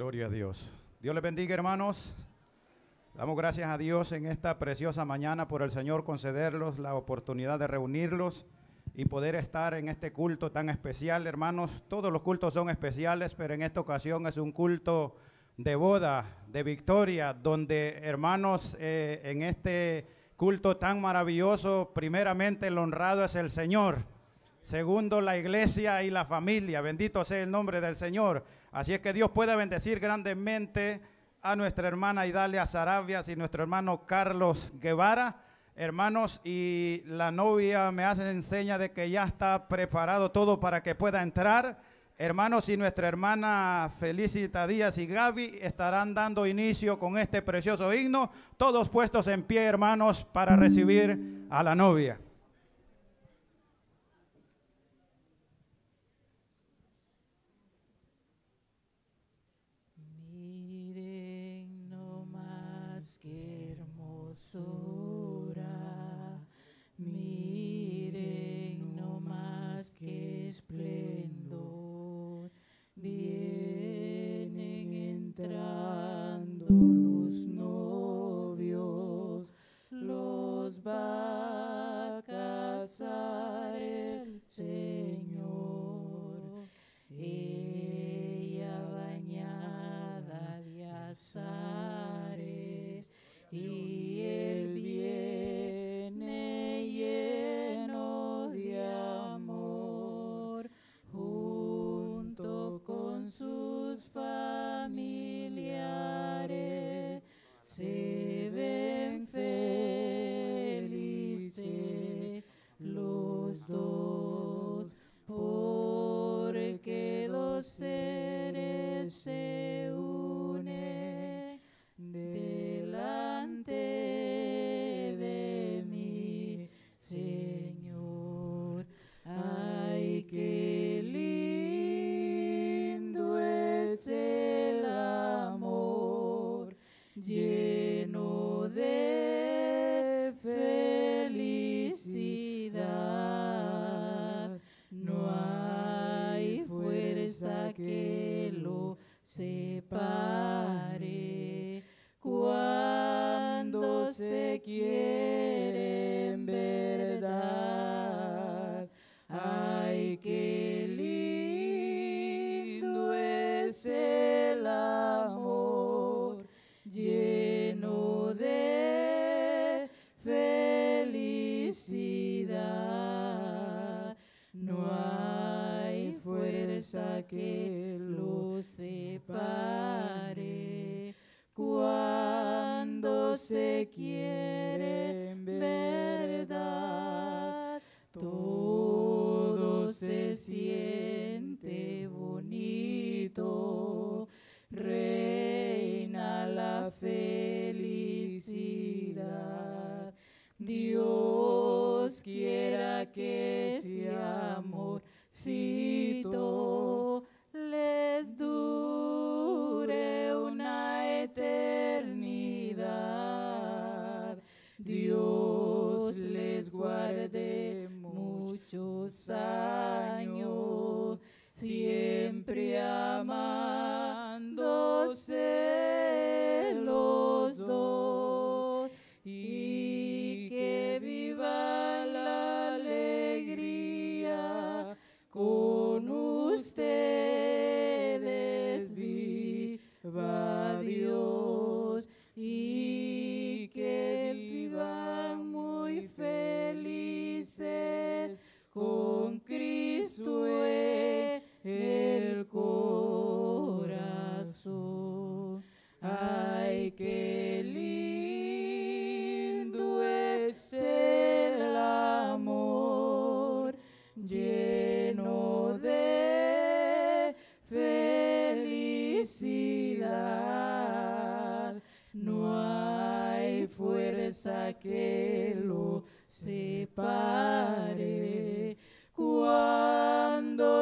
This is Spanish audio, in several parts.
Gloria a Dios. Dios les bendiga, hermanos. Damos gracias a Dios en esta preciosa mañana por el Señor concederlos la oportunidad de reunirlos y poder estar en este culto tan especial, hermanos. Todos los cultos son especiales, pero en esta ocasión es un culto de boda, de victoria, donde, hermanos, eh, en este culto tan maravilloso, primeramente el honrado es el Señor. Segundo, la iglesia y la familia. Bendito sea el nombre del Señor. Así es que Dios puede bendecir grandemente a nuestra hermana Idalia Sarabias y nuestro hermano Carlos Guevara. Hermanos, y la novia me hace enseña de que ya está preparado todo para que pueda entrar. Hermanos, y nuestra hermana Felicita Díaz y Gaby estarán dando inicio con este precioso himno, todos puestos en pie, hermanos, para recibir a la novia.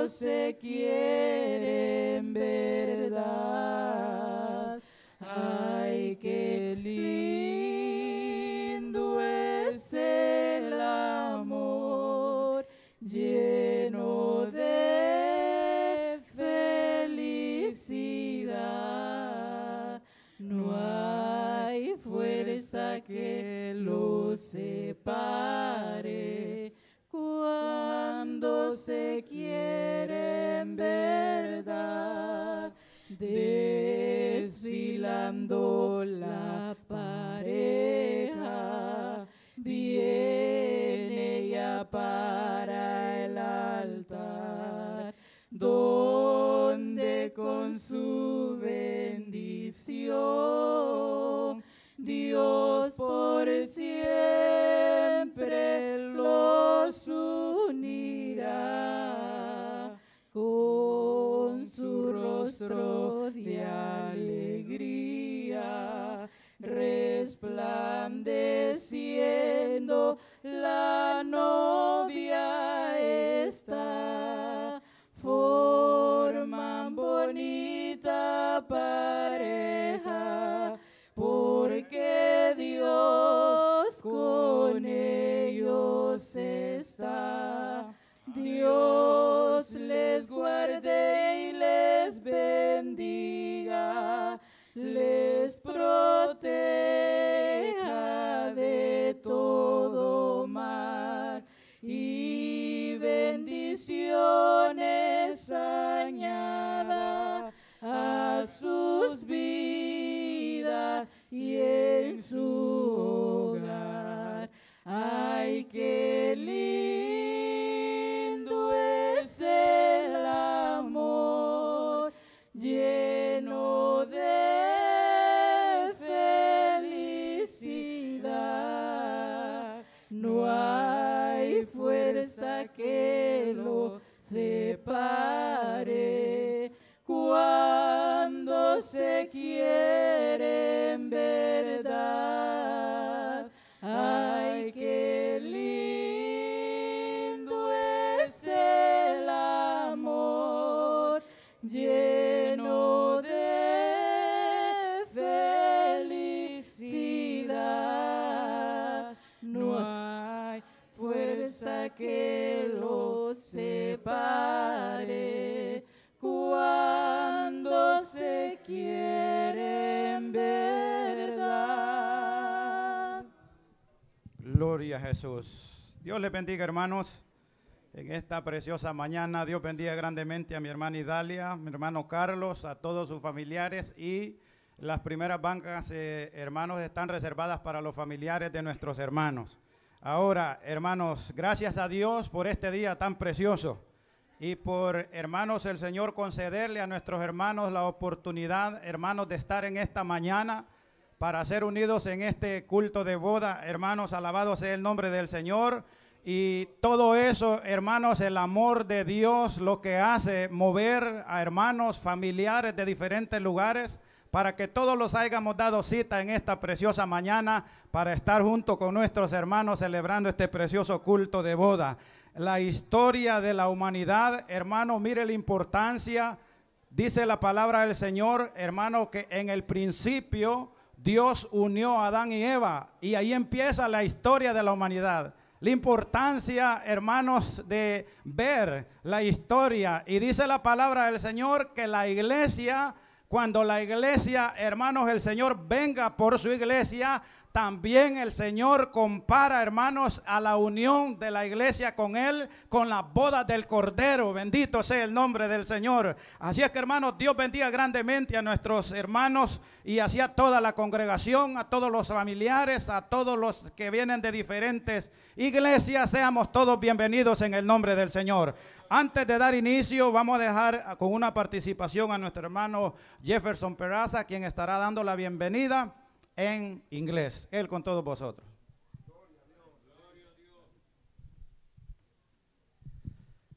se quiere en verdad. Ay, que lindo. Jesús. Dios le bendiga, hermanos. En esta preciosa mañana, Dios bendiga grandemente a mi hermana Idalia, mi hermano Carlos, a todos sus familiares y las primeras bancas, eh, hermanos, están reservadas para los familiares de nuestros hermanos. Ahora, hermanos, gracias a Dios por este día tan precioso y por, hermanos, el Señor concederle a nuestros hermanos la oportunidad, hermanos, de estar en esta mañana para ser unidos en este culto de boda. Hermanos, alabado sea el nombre del Señor. Y todo eso, hermanos, el amor de Dios, lo que hace mover a hermanos, familiares de diferentes lugares, para que todos los hayamos dado cita en esta preciosa mañana, para estar junto con nuestros hermanos celebrando este precioso culto de boda. La historia de la humanidad, hermano, mire la importancia. Dice la palabra del Señor, hermano, que en el principio Dios unió a Adán y Eva y ahí empieza la historia de la humanidad. La importancia, hermanos, de ver la historia. Y dice la palabra del Señor que la iglesia, cuando la iglesia, hermanos, el Señor venga por su iglesia, también el Señor compara, hermanos, a la unión de la iglesia con Él, con la boda del Cordero. Bendito sea el nombre del Señor. Así es que, hermanos, Dios bendiga grandemente a nuestros hermanos y así a toda la congregación, a todos los familiares, a todos los que vienen de diferentes iglesias. Seamos todos bienvenidos en el nombre del Señor. Antes de dar inicio, vamos a dejar con una participación a nuestro hermano Jefferson Peraza, quien estará dando la bienvenida. en inglés. Él con todos vosotros.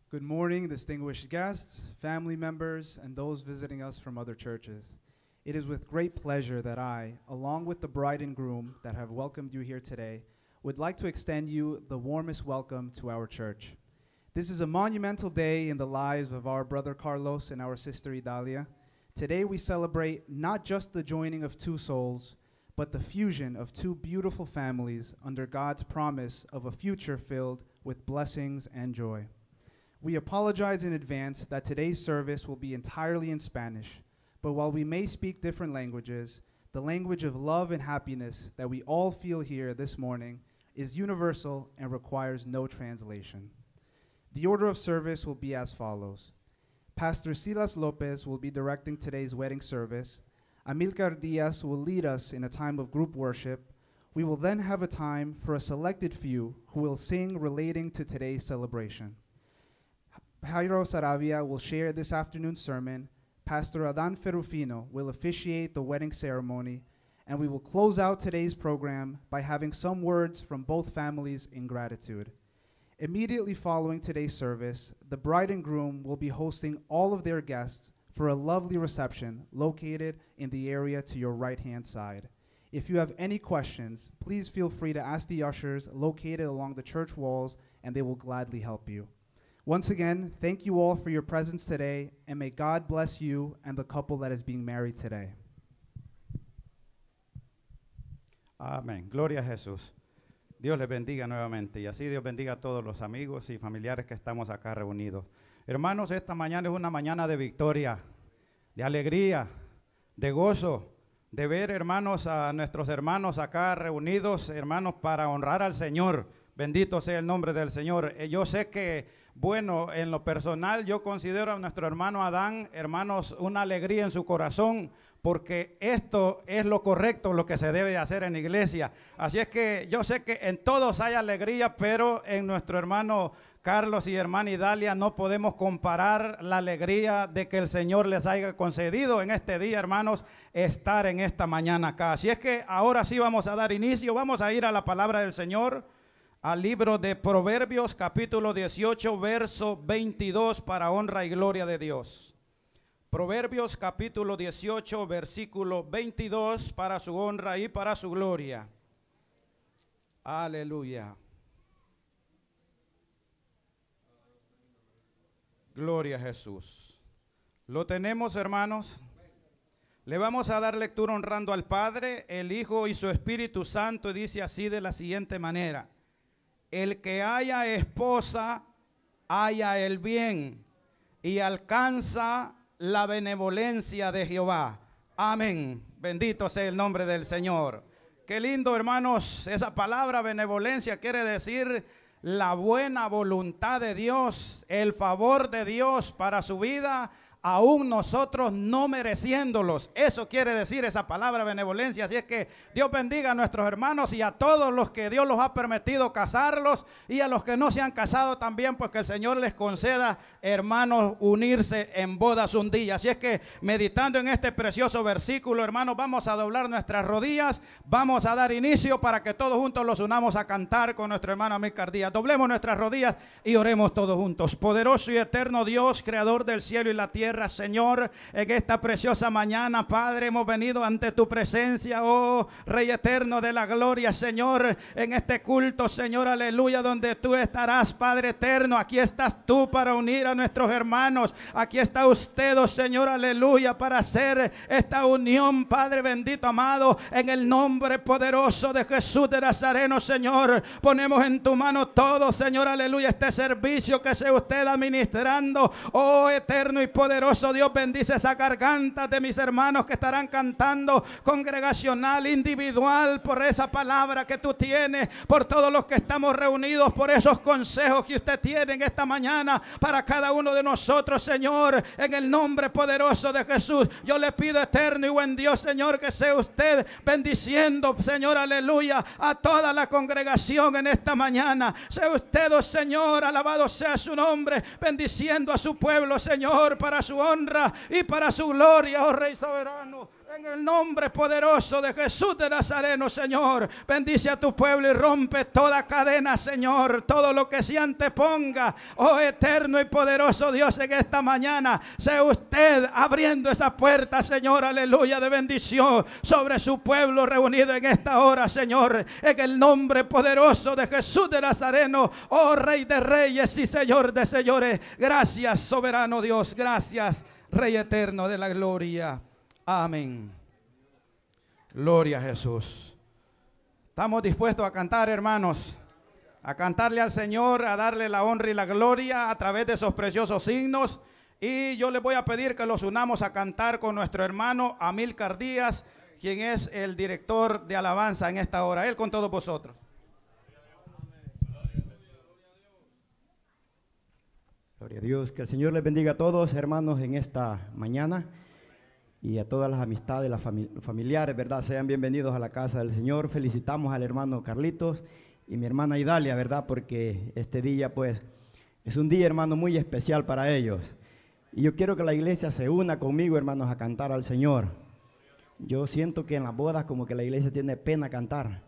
Good morning, distinguished guests, family members, and those visiting us from other churches. It is with great pleasure that I, along with the bride and groom that have welcomed you here today, would like to extend you the warmest welcome to our church. This is a monumental day in the lives of our brother Carlos and our sister Idalia. Today we celebrate not just the joining of two souls, but the fusion of two beautiful families under God's promise of a future filled with blessings and joy. We apologize in advance that today's service will be entirely in Spanish, but while we may speak different languages, the language of love and happiness that we all feel here this morning is universal and requires no translation. The order of service will be as follows Pastor Silas Lopez will be directing today's wedding service, Amilcar Diaz will lead us in a time of group worship. We will then have a time for a selected few who will sing relating to today's celebration. Jairo Saravia will share this afternoon's sermon, Pastor Adan Ferrufino will officiate the wedding ceremony, and we will close out today's program by having some words from both families in gratitude. Immediately following today's service, the bride and groom will be hosting all of their guests for a lovely reception located in the area to your right hand side. If you have any questions, please feel free to ask the ushers located along the church walls, and they will gladly help you. Once again, thank you all for your presence today, and may God bless you and the couple that is being married today. Amén. Gloria a Jesús. Dios les bendiga nuevamente y así Dios bendiga a todos los amigos y familiares que estamos acá reunidos. Hermanos, esta mañana es una mañana de victoria, de alegría, de gozo, de ver, hermanos, a nuestros hermanos acá reunidos, hermanos, para honrar al Señor. Bendito sea el nombre del Señor. Eh, yo sé que, bueno, en lo personal yo considero a nuestro hermano Adán, hermanos, una alegría en su corazón, porque esto es lo correcto, lo que se debe hacer en iglesia. Así es que yo sé que en todos hay alegría, pero en nuestro hermano Carlos y hermana Idalia, no podemos comparar la alegría de que el Señor les haya concedido en este día, hermanos, estar en esta mañana acá. Así es que ahora sí vamos a dar inicio, vamos a ir a la palabra del Señor, al libro de Proverbios capítulo 18, verso 22, para honra y gloria de Dios. Proverbios capítulo 18, versículo 22, para su honra y para su gloria. Aleluya. Gloria a Jesús. Lo tenemos, hermanos. Le vamos a dar lectura honrando al Padre, el Hijo y su Espíritu Santo. Y dice así de la siguiente manera. El que haya esposa, haya el bien y alcanza la benevolencia de Jehová. Amén. Bendito sea el nombre del Señor. Qué lindo, hermanos. Esa palabra benevolencia quiere decir la buena voluntad de Dios, el favor de Dios para su vida, aún nosotros no mereciéndolos. Eso quiere decir esa palabra benevolencia. Así es que Dios bendiga a nuestros hermanos y a todos los que Dios los ha permitido casarlos y a los que no se han casado también, pues que el Señor les conceda, hermanos, unirse en bodas un día. Así es que meditando en este precioso versículo, hermanos, vamos a doblar nuestras rodillas, vamos a dar inicio para que todos juntos los unamos a cantar con nuestro hermano Amícar Doblemos nuestras rodillas y oremos todos juntos. Poderoso y eterno Dios, creador del cielo y la tierra Señor. En esta preciosa mañana, Padre, hemos venido ante tu presencia, oh Rey eterno de la gloria, Señor. En este culto, Señor, aleluya, donde tú estarás, Padre eterno. Aquí estás tú para unir a nuestros hermanos. Aquí está usted, oh Señor, aleluya, para hacer esta unión, Padre bendito, amado, en el nombre poderoso de Jesús de Nazareno, Señor. Ponemos en tu mano todo, Señor, aleluya, este servicio que sea usted administrando, oh eterno y poderoso. Dios bendice esa garganta de mis hermanos que estarán cantando congregacional, individual, por esa palabra que tú tienes, por todos los que estamos reunidos, por esos consejos que usted tiene en esta mañana para cada uno de nosotros, Señor, en el nombre poderoso de Jesús. Yo le pido eterno y buen Dios, Señor, que sea usted bendiciendo, Señor, aleluya, a toda la congregación en esta mañana. Sea usted, oh Señor, alabado sea su nombre, bendiciendo a su pueblo, Señor, para su honra y para su gloria, oh Rey soberano. En el nombre poderoso de Jesús de Nazareno, Señor, bendice a tu pueblo y rompe toda cadena, Señor. Todo lo que se anteponga, oh eterno y poderoso Dios, en esta mañana, sea usted abriendo esa puerta, Señor, aleluya, de bendición sobre su pueblo reunido en esta hora, Señor. En el nombre poderoso de Jesús de Nazareno, oh Rey de Reyes y Señor de Señores. Gracias, soberano Dios. Gracias, Rey eterno de la gloria. Amén. Gloria a Jesús. Estamos dispuestos a cantar, hermanos. A cantarle al Señor, a darle la honra y la gloria a través de esos preciosos signos. Y yo les voy a pedir que los unamos a cantar con nuestro hermano amil cardías quien es el director de alabanza en esta hora. Él con todos vosotros. Gloria a Dios, que el Señor les bendiga a todos, hermanos, en esta mañana y a todas las amistades, las familiares, ¿verdad? Sean bienvenidos a la casa del Señor. Felicitamos al hermano Carlitos y mi hermana Idalia, ¿verdad? Porque este día, pues, es un día, hermano, muy especial para ellos. Y yo quiero que la iglesia se una conmigo, hermanos, a cantar al Señor. Yo siento que en las bodas como que la iglesia tiene pena cantar.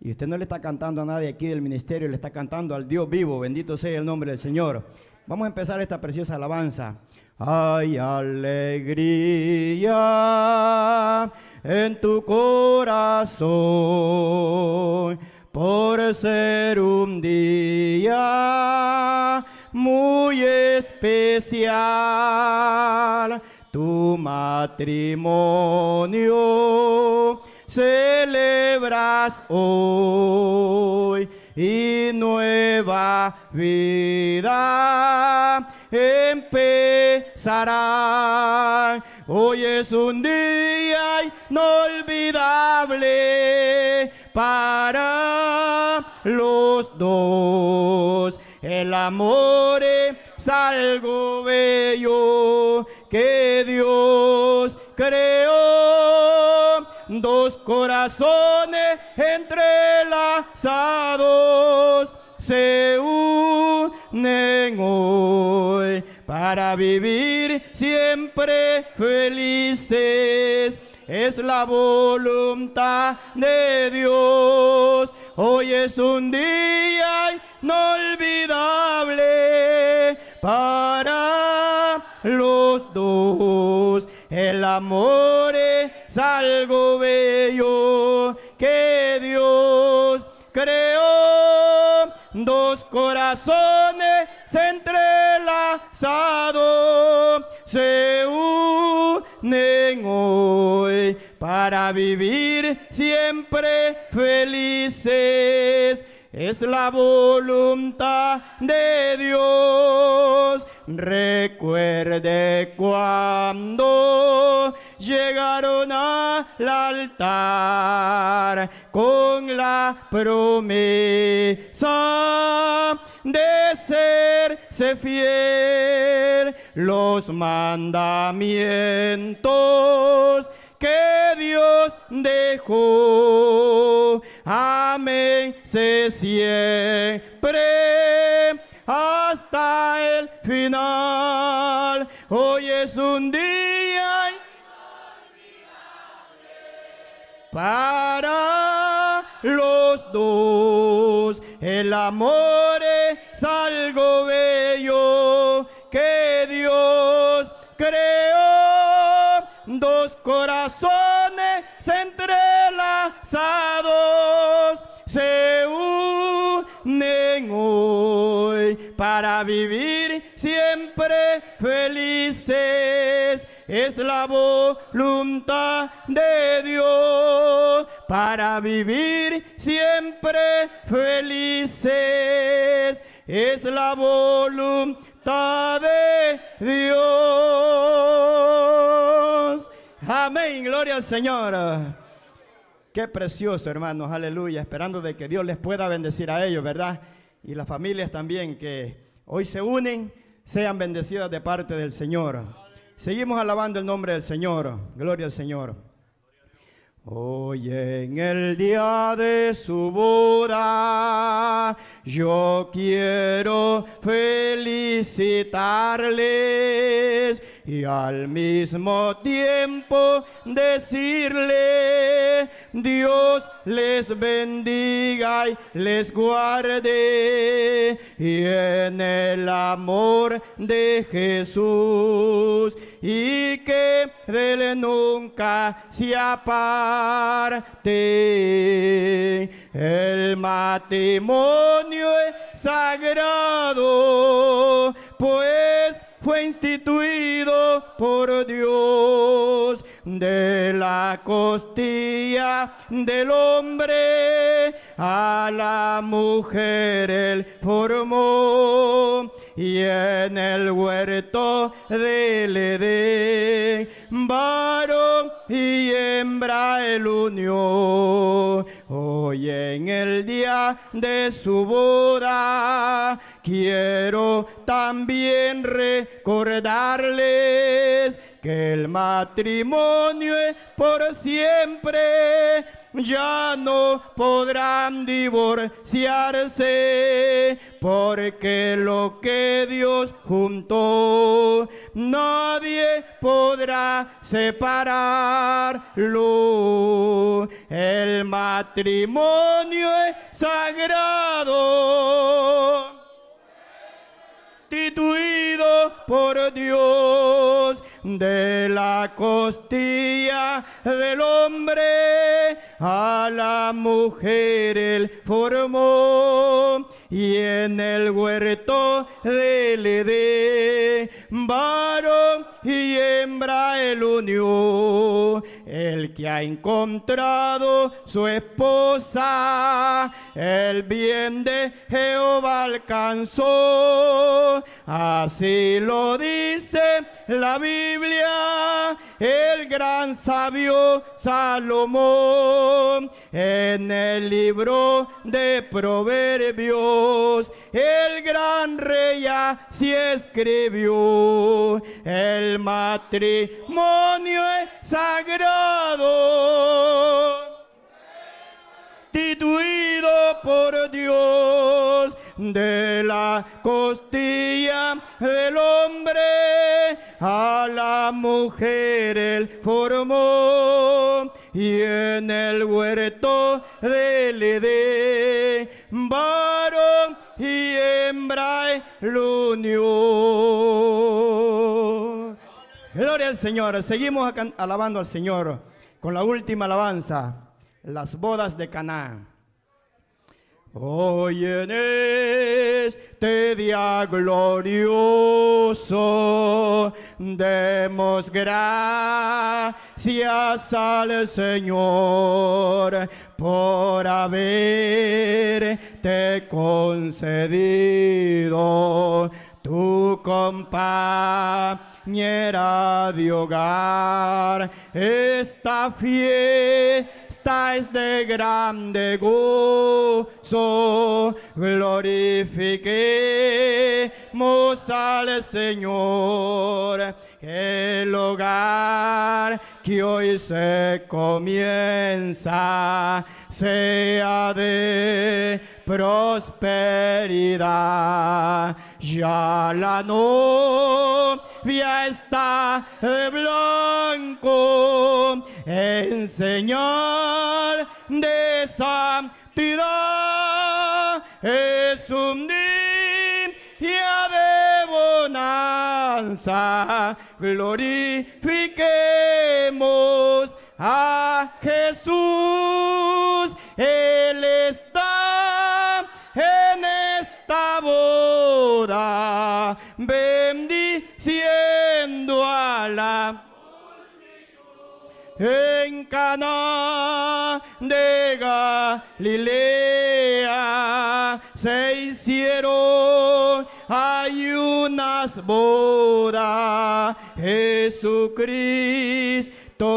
Y usted no le está cantando a nadie aquí del ministerio, le está cantando al Dios vivo, bendito sea el nombre del Señor. Vamos a empezar esta preciosa alabanza. Hay alegría en tu corazón por ser un día muy especial. Tu matrimonio celebras hoy y nueva vida empezará. Hoy es un día inolvidable para los dos. El amor es algo bello que Dios creó. Dos corazones entre se unen hoy para vivir siempre felices. Es la voluntad de Dios. Hoy es un día inolvidable para los dos. El amor es algo bello que Dios dos corazones entrelazados se unen hoy para vivir siempre felices. Es la voluntad de Dios. Recuerde cuando llegaron al altar con la promesa de se fiel los mandamientos que Dios dejó. Amén, se siempre hasta el final. Hoy es un día para los dos. El amor es algo bello que Dios creó. Dos corazones entrelazados se unen hoy para vivir siempre felices es la voluntad de Dios para vivir siempre felices. Es la voluntad de Dios. Amén, gloria al Señor. Qué precioso, hermanos, aleluya, esperando de que Dios les pueda bendecir a ellos, ¿verdad? Y las familias también que hoy se unen, sean bendecidas de parte del Señor. Seguimos alabando el nombre del Señor. Gloria al Señor. Hoy en el día de su boda, yo quiero felicitarles y al mismo tiempo decirle, Dios les bendiga y les guarde, y en el amor de Jesús, y que de él nunca se aparte. El matrimonio sagrado, pues fue instituido por Dios de la costilla del hombre a la mujer él formó y en el huerto del Edén varón y hembra el unió hoy en el día de su boda Quiero también recordarles que el matrimonio es por siempre. Ya no podrán divorciarse, porque lo que Dios juntó, nadie podrá separarlo. El matrimonio es sagrado constituido por Dios de la costilla del hombre a la mujer él formó y en el huerto del de varón y hembra el unió el que ha encontrado su esposa, el bien de Jehová alcanzó. Así lo dice la Biblia el gran sabio Salomón. En el libro de Proverbios, el gran rey así escribió. El matrimonio es sagrado instituido por Dios de la costilla del hombre a la mujer el formó y en el huerto del Edén varón y hembra el unió. Gloria al Señor. Seguimos alabando al Señor con la última alabanza, las bodas de Canaán. Hoy en día glorioso. Demos gracias al Señor por haberte concedido tu compañera de hogar. Esta fiel es de grande gozo, glorifiquemos al Señor. El hogar que hoy se comienza sea de prosperidad. Ya la novia está de blanco. En el Señor de santidad, es un día de bonanza. Glorifiquemos a Jesús. de Galilea se hicieron ayunas bodas. Jesucristo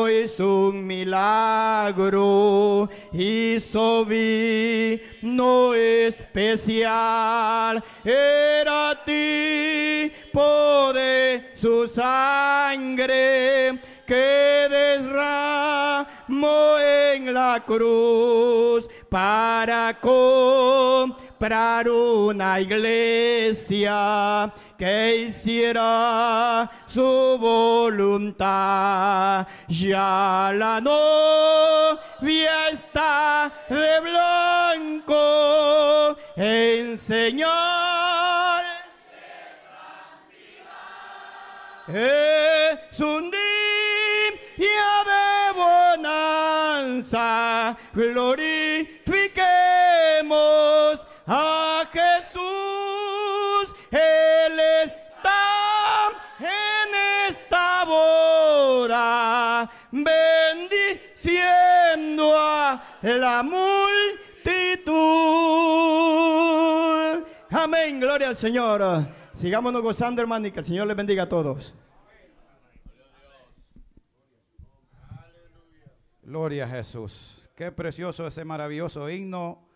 Es un milagro, hizo vino especial. Era ti poder su sangre que derramó en la cruz para comprar una iglesia que hiciera su voluntad. Ya la novia está de blanco en Señor. glorifiquemos a Jesús. Él está en esta hora bendiciendo a la multitud. Amén, gloria al Señor. Sigámonos gozando, hermano, y que el Señor le bendiga a todos. Gloria a Jesús. Qué precioso ese maravilloso himno.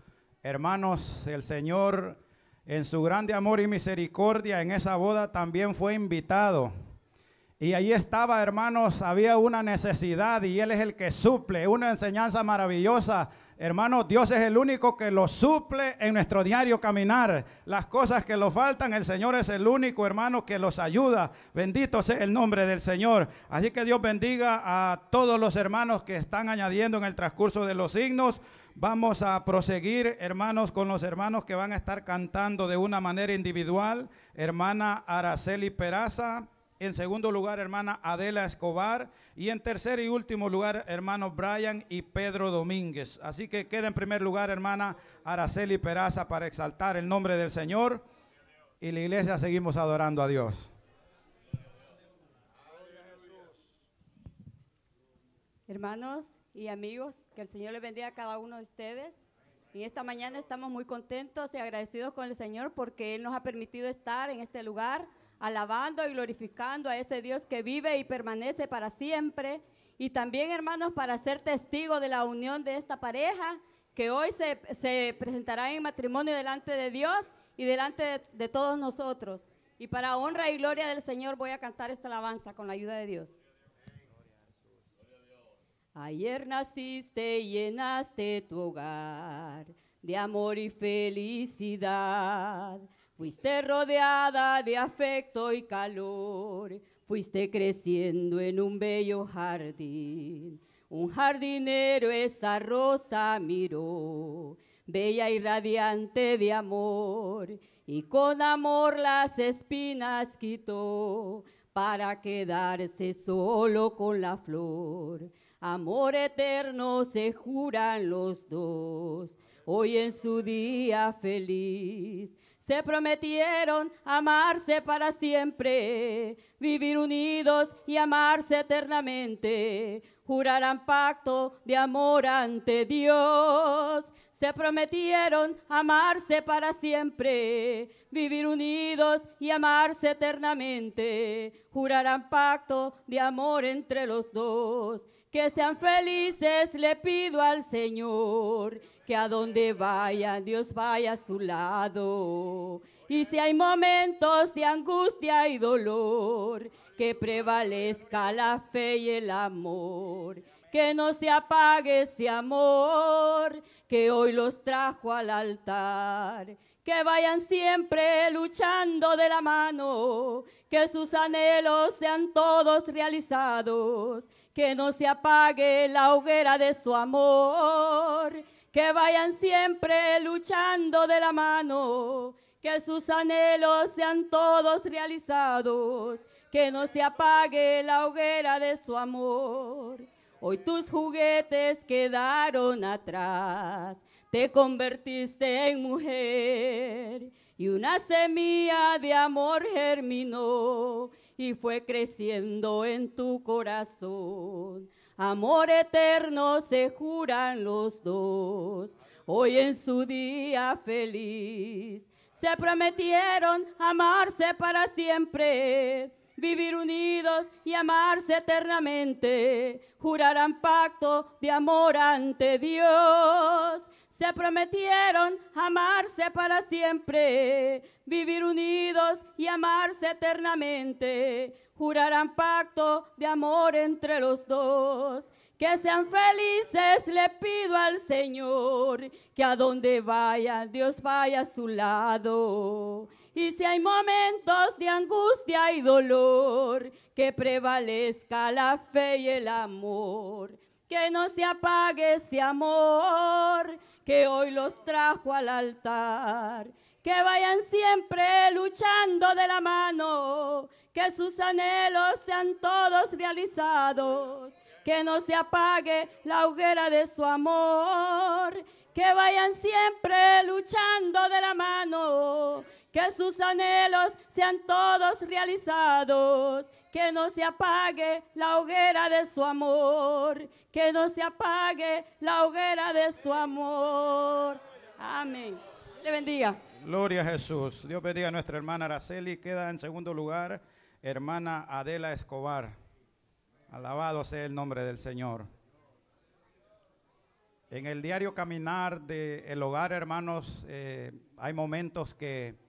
Hermanos, el Señor en su grande amor y misericordia en esa boda también fue invitado. Y allí estaba, hermanos, había una necesidad y Él es el que suple, una enseñanza maravillosa Hermanos, Dios es el único que lo suple en nuestro diario caminar. Las cosas que lo faltan, el Señor es el único hermano que los ayuda. Bendito sea el nombre del Señor. Así que Dios bendiga a todos los hermanos que están añadiendo en el transcurso de los signos. Vamos a proseguir, hermanos, con los hermanos que van a estar cantando de una manera individual. Hermana Araceli Peraza, en segundo lugar, hermana Adela Escobar. Y en tercer y último lugar, hermanos Brian y Pedro Domínguez. Así que queda en primer lugar, hermana Araceli Peraza, para exaltar el nombre del Señor. Y la iglesia seguimos adorando a Dios. Hermanos y amigos, que el Señor les bendiga a cada uno de ustedes. Y esta mañana estamos muy contentos y agradecidos con el Señor porque Él nos ha permitido estar en este lugar alabando y glorificando a ese Dios que vive y permanece para siempre. Y también, hermanos, para ser testigo de la unión de esta pareja que hoy se, presentará en matrimonio delante de Dios y delante de, de todos nosotros. Y para honra y gloria del Señor voy a cantar esta alabanza con la ayuda de Dios. Ayer naciste y llenaste tu hogar de amor y felicidad. Fuiste rodeada de afecto y calor, fuiste creciendo en un bello jardín. Un jardinero esa rosa miró, bella y radiante de amor, y con amor las espinas quitó para quedarse solo con la flor. Amor eterno se juran los dos, hoy en su día feliz se prometieron amarse para siempre, vivir unidos y amarse eternamente. Jurarán pacto de amor ante Dios. Se prometieron amarse para siempre, vivir unidos y amarse eternamente. Jurarán pacto de amor entre los dos. Que sean felices, le pido al Señor que a donde vaya Dios vaya a su lado. Y si hay momentos de angustia y dolor, que prevalezca la fe y el amor. Que no se apague ese amor que hoy los trajo al altar. Que vayan siempre luchando de la mano, que sus anhelos sean todos realizados, que no se apague la hoguera de su amor que vayan siempre luchando de la mano, que sus anhelos sean todos realizados, que no se apague la hoguera de su amor. Hoy tus juguetes quedaron atrás, te convertiste en mujer y una semilla de amor germinó y fue creciendo en tu corazón. Amor eterno se juran los dos, hoy en su día feliz. Se prometieron amarse para siempre, vivir unidos y amarse eternamente. Jurarán pacto de amor ante Dios se prometieron amarse para siempre, vivir unidos y amarse eternamente. Jurarán pacto de amor entre los dos. Que sean felices, le pido al Señor, que a donde vaya, Dios vaya a su lado. Y si hay momentos de angustia y dolor, que prevalezca la fe y el amor, que no se apague ese amor, que hoy los trajo al altar. Que vayan siempre luchando de la mano, que sus anhelos sean todos realizados, que no se apague la hoguera de su amor, que vayan siempre luchando de la mano, que sus anhelos sean todos realizados, que no se apague la hoguera de su amor, que no se apague la hoguera de su amor. Amén. Le bendiga. Gloria a Jesús. Dios bendiga a nuestra hermana Araceli. Queda en segundo lugar hermana Adela Escobar. Alabado sea el nombre del Señor. En el diario caminar del hogar, hermanos, eh, hay momentos que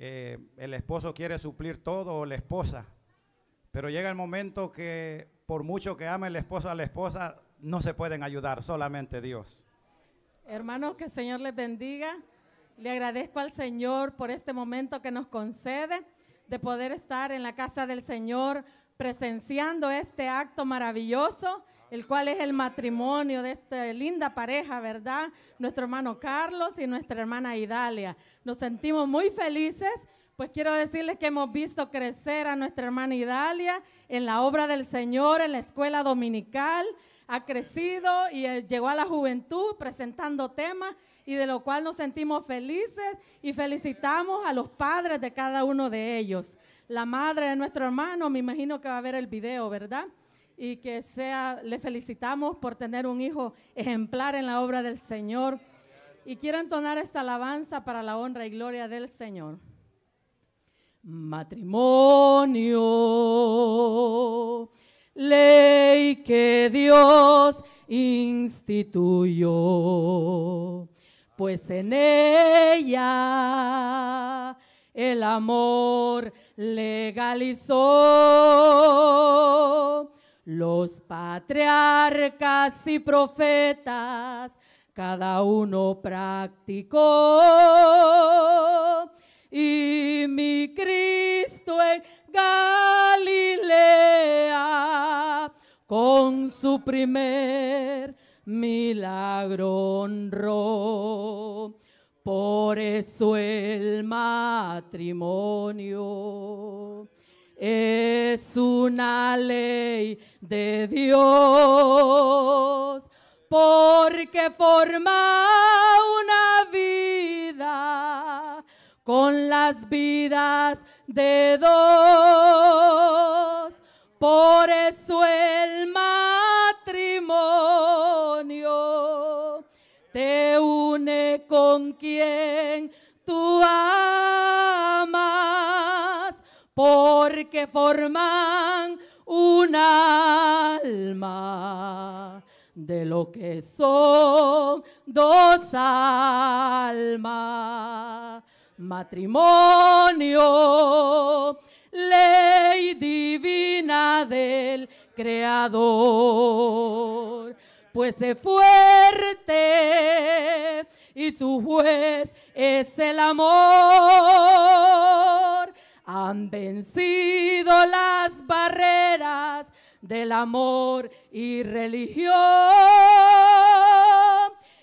eh, el esposo quiere suplir todo o la esposa, pero llega el momento que por mucho que ame el esposo a la esposa, no se pueden ayudar, solamente Dios. Hermanos, que el Señor les bendiga. Le agradezco al Señor por este momento que nos concede de poder estar en la casa del Señor presenciando este acto maravilloso el cual es el matrimonio de esta linda pareja, ¿verdad? Nuestro hermano Carlos y nuestra hermana Idalia. Nos sentimos muy felices, pues quiero decirles que hemos visto crecer a nuestra hermana Idalia en la obra del Señor, en la escuela dominical. Ha crecido y eh, llegó a la juventud presentando temas y de lo cual nos sentimos felices y felicitamos a los padres de cada uno de ellos. La madre de nuestro hermano, me imagino que va a ver el video, ¿verdad? y que sea, le felicitamos por tener un hijo ejemplar en la obra del Señor. Y quiero entonar esta alabanza para la honra y gloria del Señor. Matrimonio, ley que Dios instituyó, pues en ella el amor legalizó los patriarcas y profetas, cada uno practicó, y mi Cristo en Galilea, con su primer milagro honró. Por eso el matrimonio es una ley de Dios porque forma una vida con las vidas de dos. Por eso el matrimonio te une con quien tú amas porque forman un alma de lo que son dos almas, matrimonio, ley divina del Creador, pues es fuerte y su juez es el amor han vencido las barreras del amor y religión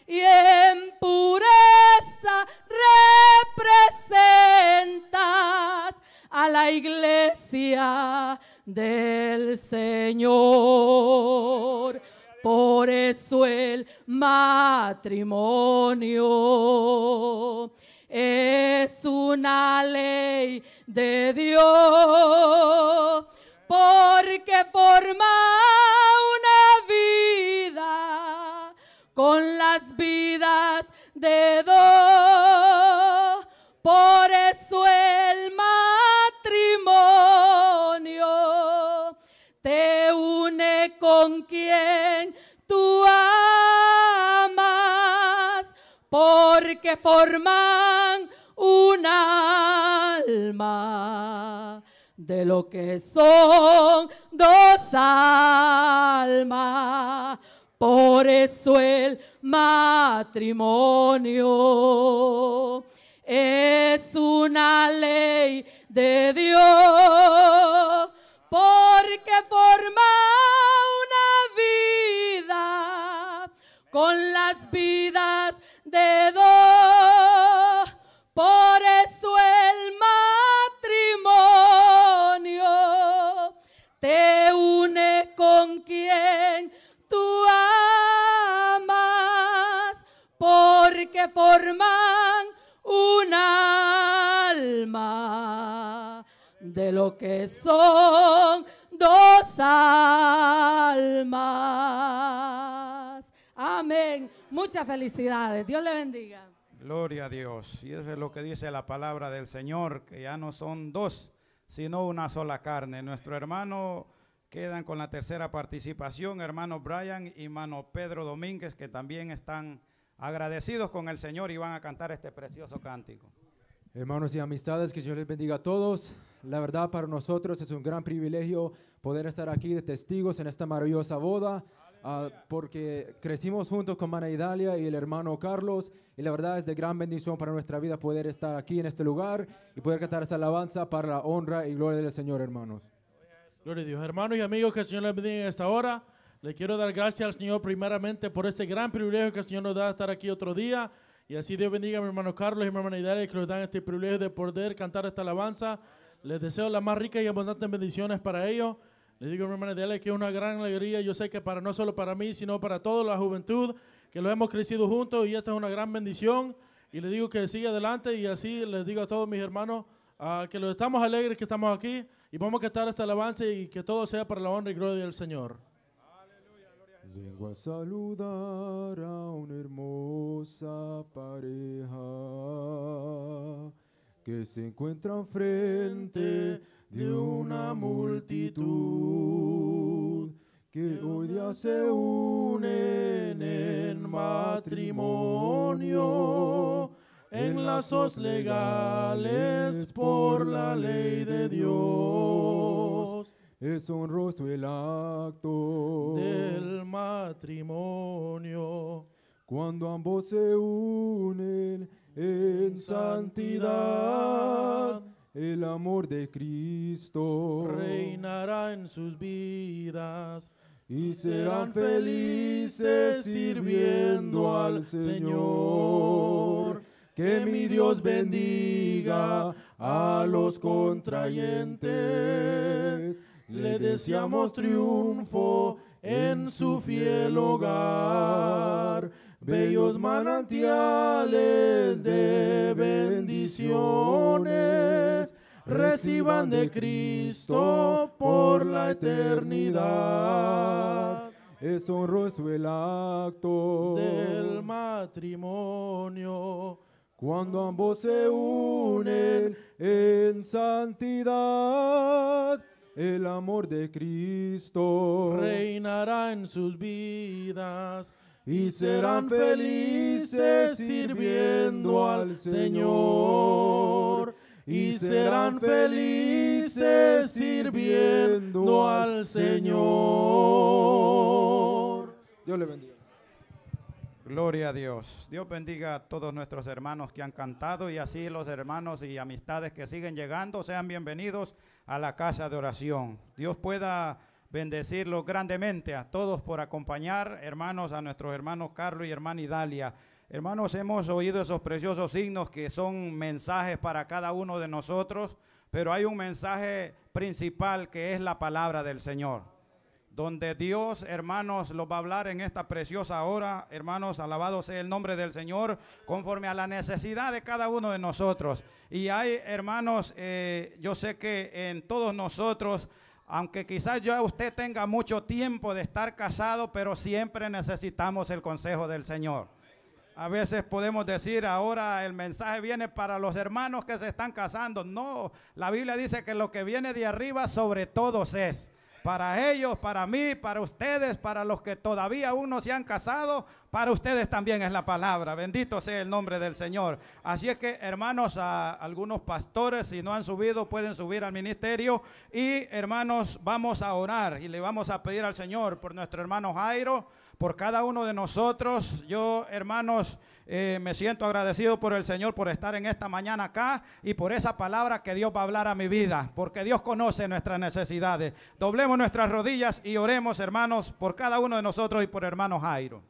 y en pureza representas a la iglesia del Señor. Por eso el matrimonio es una ley de Dios, porque forma una vida con las vidas de dos. Por eso el matrimonio te une con quien tú amas, porque forma alma de lo que son dos almas. Por eso el matrimonio es una ley de Dios, porque forma una vida con las vidas de dos. forman un alma, de lo que son dos almas. Amén. Muchas felicidades. Dios le bendiga. Gloria a Dios. Y eso es lo que dice la palabra del Señor, que ya no son dos, sino una sola carne. Nuestro hermano quedan con la tercera participación, hermano Brian y hermano Pedro Domínguez, que también están agradecidos con el Señor y van a cantar este precioso cántico. Hermanos y amistades, que señor les bendiga a todos. La verdad para nosotros es un gran privilegio poder estar aquí de testigos en esta maravillosa boda, ah, porque crecimos juntos con Mana Idalia y el hermano Carlos, y la verdad es de gran bendición para nuestra vida poder estar aquí en este lugar y poder cantar esta alabanza para la honra y gloria del Señor, hermanos. Gloria a Dios, hermanos y amigos, que el Señor les bendiga en esta hora. Le quiero dar gracias al Señor primeramente por este gran privilegio que el Señor nos da de estar aquí otro día. Y así Dios bendiga a mi hermano Carlos y mi hermana Idalia que nos dan este privilegio de poder cantar esta alabanza. Les deseo las más ricas y abundantes bendiciones para ellos. Les digo a mi hermana Idalia que es una gran alegría. Yo sé que para no solo para mí, sino para toda la juventud, que lo hemos crecido juntos y esta es una gran bendición. Y les digo que siga adelante y así les digo a todos mis hermanos ah, que los estamos alegres que estamos aquí y vamos a cantar esta alabanza y que todo sea para la honra y gloria del Señor. Vengo a saludar a una hermosa pareja que se encuentra frente de una multitud que hoy día se unen en matrimonio en lazos legales por la ley de Dios es honroso el acto del matrimonio. Cuando ambos se unen en santidad, el amor de Cristo reinará en sus vidas y serán felices sirviendo al Señor. Que mi Dios bendiga a los contrayentes le deseamos triunfo en su fiel hogar. Bellos manantiales de bendiciones reciban de Cristo por la eternidad. Es honroso el acto del matrimonio cuando ambos se unen en santidad el amor de Cristo reinará en sus vidas y serán felices sirviendo al Señor. Y serán felices sirviendo al Señor. Dios le bendiga. Gloria a Dios. Dios bendiga a todos nuestros hermanos que han cantado y así los hermanos y amistades que siguen llegando. Sean bienvenidos a la casa de oración. Dios pueda bendecirlo grandemente a todos por acompañar, hermanos, a nuestros hermanos Carlos y hermana Idalia. Hermanos, hemos oído esos preciosos signos que son mensajes para cada uno de nosotros, pero hay un mensaje principal que es la palabra del Señor donde Dios, hermanos, los va a hablar en esta preciosa hora. Hermanos, alabado sea el nombre del Señor, conforme a la necesidad de cada uno de nosotros. Y hay, hermanos, eh, yo sé que en todos nosotros, aunque quizás ya usted tenga mucho tiempo de estar casado, pero siempre necesitamos el consejo del Señor. A veces podemos decir, ahora el mensaje viene para los hermanos que se están casando. No, la Biblia dice que lo que viene de arriba sobre todos es para ellos, para mí, para ustedes, para los que todavía aún no se han casado, para ustedes también es la palabra. Bendito sea el nombre del Señor. Así es que, hermanos, a algunos pastores, si no han subido, pueden subir al ministerio. Y, hermanos, vamos a orar y le vamos a pedir al Señor por nuestro hermano Jairo, por cada uno de nosotros. Yo, hermanos, eh, me siento agradecido por el Señor por estar en esta mañana acá y por esa palabra que Dios va a hablar a mi vida, porque Dios conoce nuestras necesidades. Doblemos nuestras rodillas y oremos, hermanos, por cada uno de nosotros y por hermano Jairo.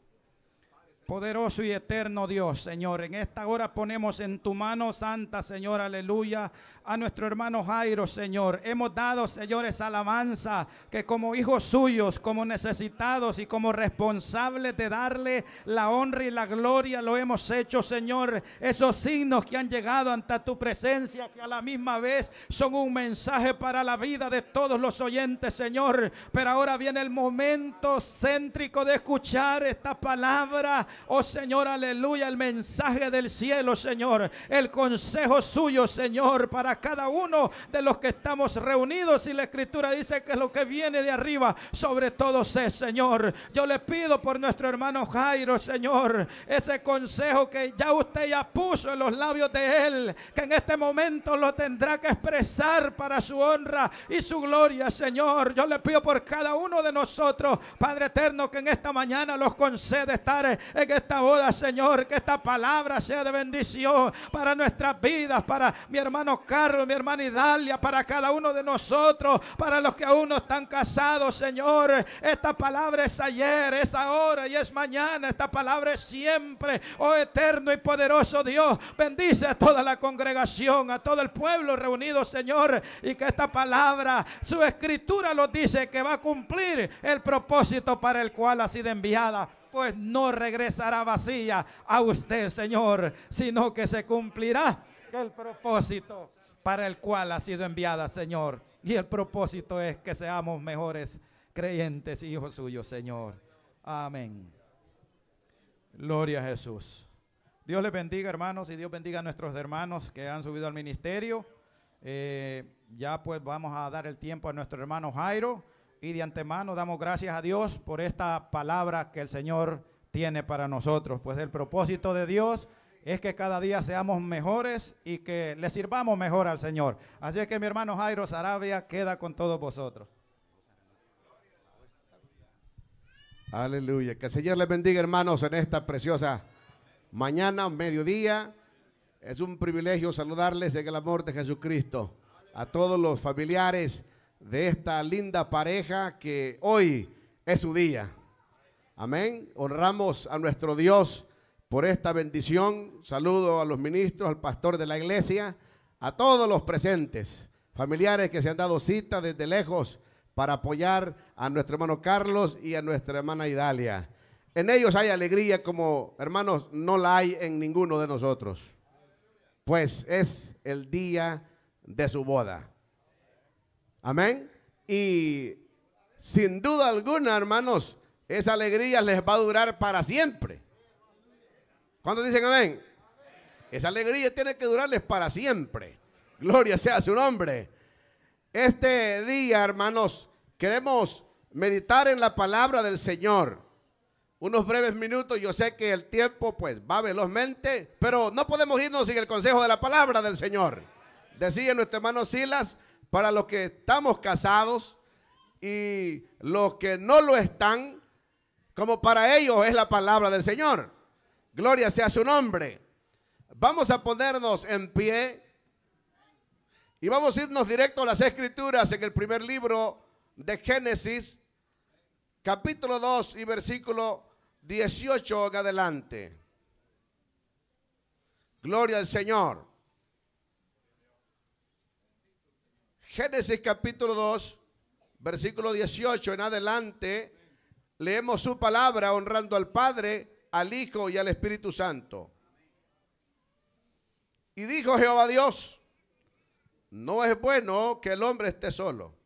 Poderoso y eterno Dios, Señor, en esta hora ponemos en tu mano, Santa Señor, aleluya, a nuestro hermano Jairo, Señor. Hemos dado, Señor, esa alabanza que como hijos suyos, como necesitados y como responsables de darle la honra y la gloria, lo hemos hecho, Señor. Esos signos que han llegado ante tu presencia, que a la misma vez son un mensaje para la vida de todos los oyentes, Señor. Pero ahora viene el momento céntrico de escuchar esta palabra. Oh Señor, aleluya, el mensaje del cielo, Señor. El consejo suyo, Señor, para cada uno de los que estamos reunidos. Y la escritura dice que lo que viene de arriba sobre todo es, Señor. Yo le pido por nuestro hermano Jairo, Señor, ese consejo que ya usted ya puso en los labios de él, que en este momento lo tendrá que expresar para su honra y su gloria, Señor. Yo le pido por cada uno de nosotros, Padre eterno, que en esta mañana los concede estar en esta boda, Señor, que esta palabra sea de bendición para nuestras vidas, para mi hermano Carlos mi hermana Idalia, para cada uno de nosotros, para los que aún no están casados, Señor. Esta palabra es ayer, es ahora y es mañana. Esta palabra es siempre. Oh eterno y poderoso Dios, bendice a toda la congregación, a todo el pueblo reunido, Señor. Y que esta palabra, su escritura lo dice, que va a cumplir el propósito para el cual ha sido enviada pues no regresará vacía a usted, Señor, sino que se cumplirá el propósito para el cual ha sido enviada, Señor. Y el propósito es que seamos mejores creyentes hijos suyos, Señor. Amén. Gloria a Jesús. Dios les bendiga, hermanos, y Dios bendiga a nuestros hermanos que han subido al ministerio. Eh, ya pues vamos a dar el tiempo a nuestro hermano Jairo. Y de antemano damos gracias a Dios por esta palabra que el Señor tiene para nosotros. Pues el propósito de Dios es que cada día seamos mejores y que le sirvamos mejor al Señor. Así es que mi hermano Jairo Sarabia queda con todos vosotros. Aleluya. Que el Señor les bendiga, hermanos, en esta preciosa mañana, mediodía. Es un privilegio saludarles en el amor de Jesucristo. A todos los familiares de esta linda pareja que hoy es su día. Amén. Honramos a nuestro Dios por esta bendición. Saludo a los ministros, al pastor de la iglesia, a todos los presentes, familiares que se han dado cita desde lejos para apoyar a nuestro hermano Carlos y a nuestra hermana Idalia. En ellos hay alegría como, hermanos, no la hay en ninguno de nosotros. Pues es el día de su boda. Amén. Y sin duda alguna, hermanos, esa alegría les va a durar para siempre. Cuando dicen amén? Esa alegría tiene que durarles para siempre. Gloria sea su nombre. Este día, hermanos, queremos meditar en la palabra del Señor. Unos breves minutos, yo sé que el tiempo pues va velozmente, pero no podemos irnos sin el consejo de la palabra del Señor. Decía nuestro hermano Silas, para los que estamos casados y los que no lo están, como para ellos es la palabra del Señor. Gloria sea su nombre. Vamos a ponernos en pie y vamos a irnos directo a las escrituras en el primer libro de Génesis, capítulo 2 y versículo 18 en adelante. Gloria al Señor. Génesis capítulo 2, versículo 18 en adelante, leemos su palabra honrando al Padre al Hijo y al Espíritu Santo. Y dijo Jehová Dios, no es bueno que el hombre esté solo.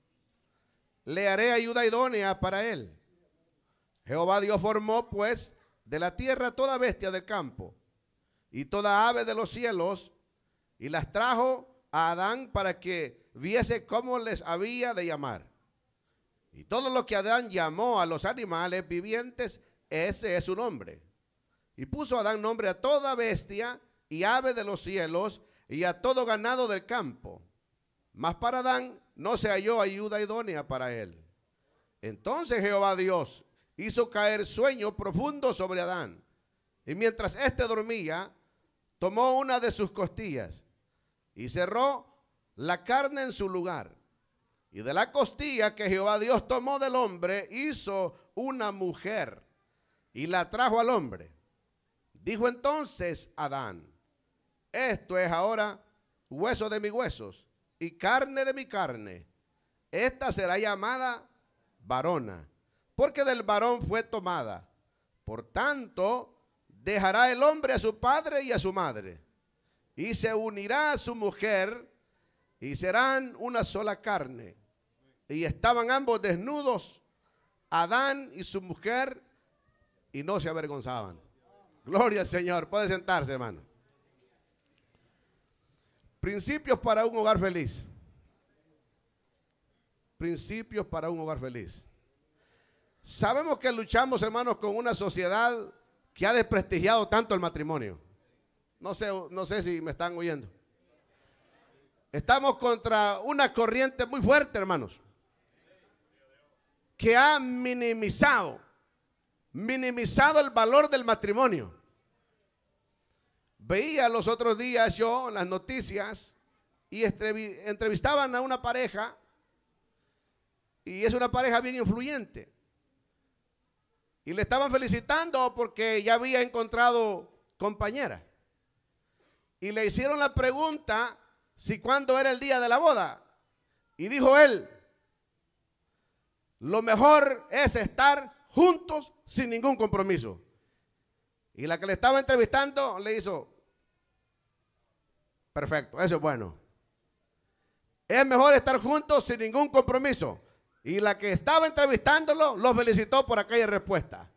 Le haré ayuda idónea para él. Jehová Dios formó pues de la tierra toda bestia del campo y toda ave de los cielos y las trajo a Adán para que viese cómo les había de llamar. Y todo lo que Adán llamó a los animales vivientes, ese es su nombre. Y puso Adán nombre a toda bestia y ave de los cielos y a todo ganado del campo. Mas para Adán no se halló ayuda idónea para él. Entonces Jehová Dios hizo caer sueño profundo sobre Adán. Y mientras éste dormía, tomó una de sus costillas y cerró la carne en su lugar. Y de la costilla que Jehová Dios tomó del hombre, hizo una mujer y la trajo al hombre. Dijo entonces Adán, esto es ahora hueso de mis huesos y carne de mi carne. Esta será llamada varona, porque del varón fue tomada. Por tanto, dejará el hombre a su padre y a su madre, y se unirá a su mujer, y serán una sola carne. Y estaban ambos desnudos, Adán y su mujer, y no se avergonzaban. Gloria al Señor. Puede sentarse, hermano. Principios para un hogar feliz. Principios para un hogar feliz. Sabemos que luchamos, hermanos, con una sociedad que ha desprestigiado tanto el matrimonio. No sé, no sé si me están oyendo. Estamos contra una corriente muy fuerte, hermanos, que ha minimizado, minimizado el valor del matrimonio. Veía los otros días yo las noticias y entrevistaban a una pareja y es una pareja bien influyente. Y le estaban felicitando porque ya había encontrado compañera. Y le hicieron la pregunta si cuándo era el día de la boda. Y dijo él, lo mejor es estar juntos sin ningún compromiso. Y la que le estaba entrevistando le hizo, Perfecto, eso es bueno. Es mejor estar juntos sin ningún compromiso. Y la que estaba entrevistándolo los felicitó por aquella respuesta.